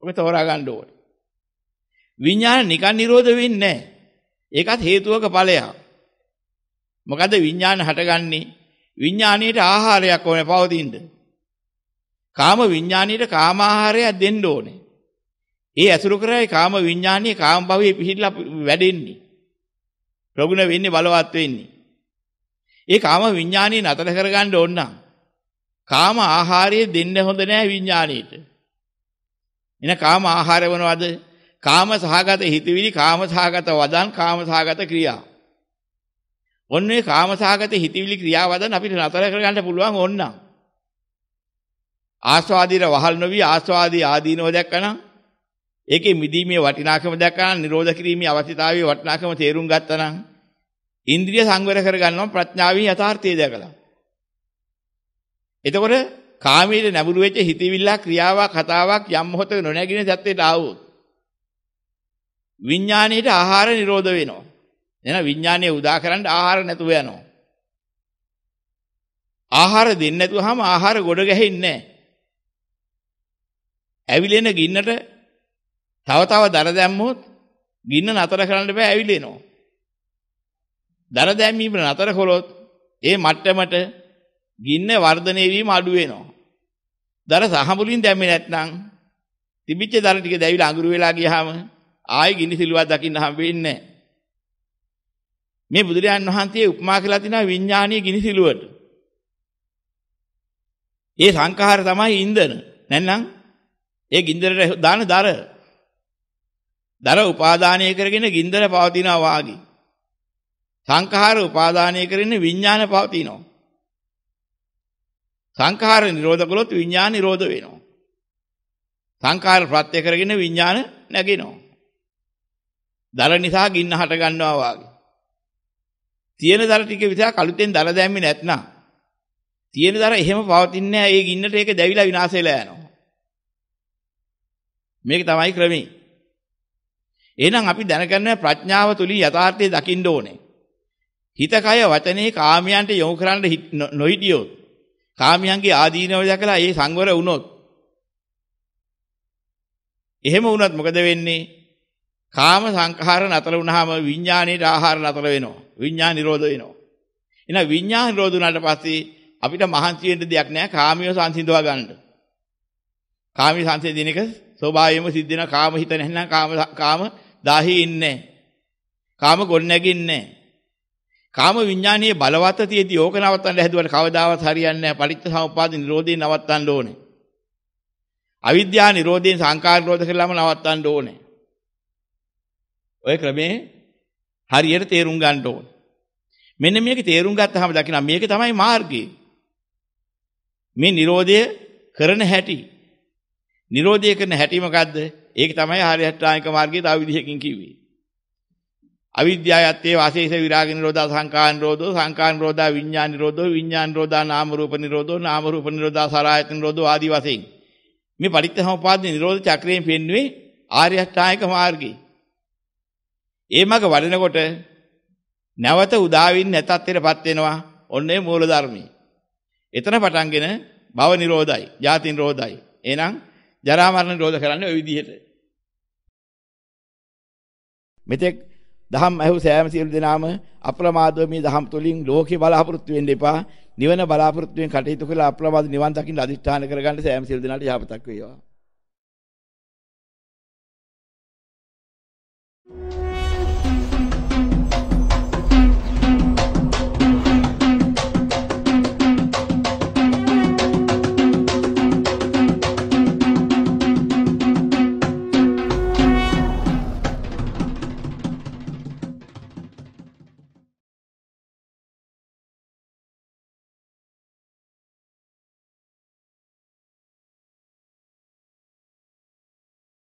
ඔබ තෝරා ගන්න ඕනේ. විඥාන නිකන් නිරෝධ වෙන්නේ නැහැ. ඒකත් හේතුවක ඵලයක්. මොකද විඥාන හටගන්නේ විඥානීයට ආහාරයක් ඕනේ පවතින්න. කාම විඥානීයට කාම ආහාරයක් දෙන්න ඕනේ. ඒ ඇසුරු කරයි කාම විඥානීය කාම භවයේ පිහිටලා වැඩෙන්නේ. ප්‍රගුණ වෙන්නේ බලවත් වෙන්නේ. ඒ කාම විඥානීය නතර කරගන්න ඕන නම් කාම ආහාරය දෙන්න හොඳ නෑ විඥානීයට. එන කාම ආහාර වනවද? කාම සහගත හිතවිලි කාම සහගත වදන් කාම සහගත ක්‍රියා ඔන්නේ කාම සහගත හිතවිලි ක්‍රියා වදන් අපිට නතර කරගන්න පුළුවන් ඕනනම් ආස්වාදීර වහල් නොවි ආස්වාදී ආදීනෝ දැක්කනම් ඒකේ මිදීමේ වටිනාකම දැක්කනම් නිරෝධ කිරීමේ අවශ්‍යතාවයේ වටිනාකම තේරුම් ගත්තනම් ඉන්ද්‍රිය සංවර කරගන්නවා ප්‍රඥාවෙන් යථාර්ථය දැකලා එතකොට කාමයේ නැඹුරු වෙච්ච හිතවිල්ලක් ක්‍රියාවක් කතාවක් යම් මොහොතක නොනැගින සත්‍යයට ආවොත් විඥාණයට ආහාර නිරෝධ වෙනවා. එහෙනම් විඥාණය උදා කරන්න ආහාර නැතුව යනවා. ආහාර දෙන්නේ නැතුවම ආහාර ගොඩ ගැහෙන්නේ නැහැ. ඇවිලෙන ගින්නට තව තව දර දැම්මොත් ගින්න නතර කරන්න බෑ ඇවිලෙනවා. දර දැමීම නතර කළොත් ඒ මට්ටමට ගින්න වර්ධනය වීම අඩු වෙනවා. දර සහමුලින් දැම්මේ නැත්නම් තිබිච්ච දර ටික දැවිලා අඟුරු වෙලා ගියාම ආයි ගිනි සිලුවක් දකින්න හම් වෙන්නේ මේ බුදුරජාන් වහන්සේ උපමා කළා තිනා විඥානීය ගිනි සිලුවට. ඒ සංඛාර තමයි ඉන්ධන. නැත්නම් ඒ ගින්දරට දාන දර. දර උපාදානය කරගෙන ගින්දර පවතිනවා වාගේ. සංඛාර උපාදානය කරගෙන විඥාන පවතිනවා. සංඛාර නිරෝධ කළොත් විඥාන නිරෝධ වෙනවා. සංඛාර ප්‍රත්‍ය කරගෙන විඥාන නැගෙනවා. දර නිසා ගින්න හට ගන්නවා වාගේ. තියෙන දර ටික විතර කලුතෙන් දර දැම්මේ නැත්නම් තියෙන දර එහෙම පවතින්නේ නැහැ. ඒ ගින්නට ඒක දැවිලා විනාශ වෙලා යනවා. මේක තමයි ක්‍රමී. එහෙනම් අපි දැනගන්න ප්‍රඥාව තුලින් යථාර්ථය දකින්න ඕනේ. හිත කය වචනේ කාමයන්ට යොමු කරන්න නොහිටියොත් කාමයන්ගේ ආදීනව දැකලා ඒ සංවර වුණොත් එහෙම වුණත් මොකද වෙන්නේ? කාම සංඛාර නතර වුණාම විඥාණයට ආහාර නතර වෙනවා. විඥාන නිරෝධ වෙනවා. එහෙනම් විඥාන නිරෝධ වුණාට පස්සේ අපිට මහන්සි වෙන්න දෙයක් නැහැ කාමිය සංසිඳවා ගන්න. කාමී සංසිඳින එක ස්වභාවයෙන්ම සිද්ධ වෙන කාම හිත නැත්නම් කාම කාම දාහි ඉන්නේ කාම ගොඩ නැගින්නේ කාම විඥානීය බලවත් තියදී ඕක නවත්තන්න හැදුවට කවදාවත් හරියන්නේ නැහැ. පටිච්ච සමුප්පාද නිරෝධයෙන් නවත්තන්න ඕනේ. අවිද්‍යාව නිරෝධයෙන් සංකාර නිරෝධ කරලාම නවත්තන්න ඕනේ. ඔය ක්‍රමේ හරියට තේරුම් ගන්න ඕන. මෙන්න මේක තේරුම් ගත්තාම දකින්න මේක තමයි මාර්ගය. මේ Nirodha කරන හැටි. Nirodha කරන හැටි මොකද්ද? ඒක තමයි ආර්යහත්‍රාණික මාර්ගයේ තව විදිහකින් කිව්වේ. අවිද්‍යාවත්තේ වාසේස විරාග නිරෝධා සංකා නිරෝධෝ සංකා නිරෝධා විඥාන නිරෝධෝ විඥාන නිරෝධා නාම රූප නිරෝධෝ නාම රූප නිරෝධා සලආයත නිරෝධෝ ආදී වශයෙන් මේ පටිච්චසමුපාද නිරෝධ චක්‍රයෙන් පෙන්වුවේ ආර්ය අෂ්ටාංගික මාර්ගය ඒ මග වඩනකොට නැවත උදාවින් නැතත්තරපත් වෙනවා. ඔන්නේ මූල ධර්මී. එතන පටන්ගෙන භව නිරෝධයි, ජාති නිරෝධයි. එහෙනම් ජරා මරණ නිරෝධ කරන්නේ ওই විදිහට. මෙතෙක් දහම් ඇහු සෑම සියලු දෙනාම අප්‍රමාදව මේ දහම් තුලින් ලෝකේ බලාපොරොත්තු වෙන්න එපා. නිවන බලාපොරොත්තු වෙන් කටයුතු කළ අප්‍රමාද නිවන් දකින්න අදිෂ්ඨාන කරගන්න සෑම සියලු දෙනාට යහපතක් වේවා.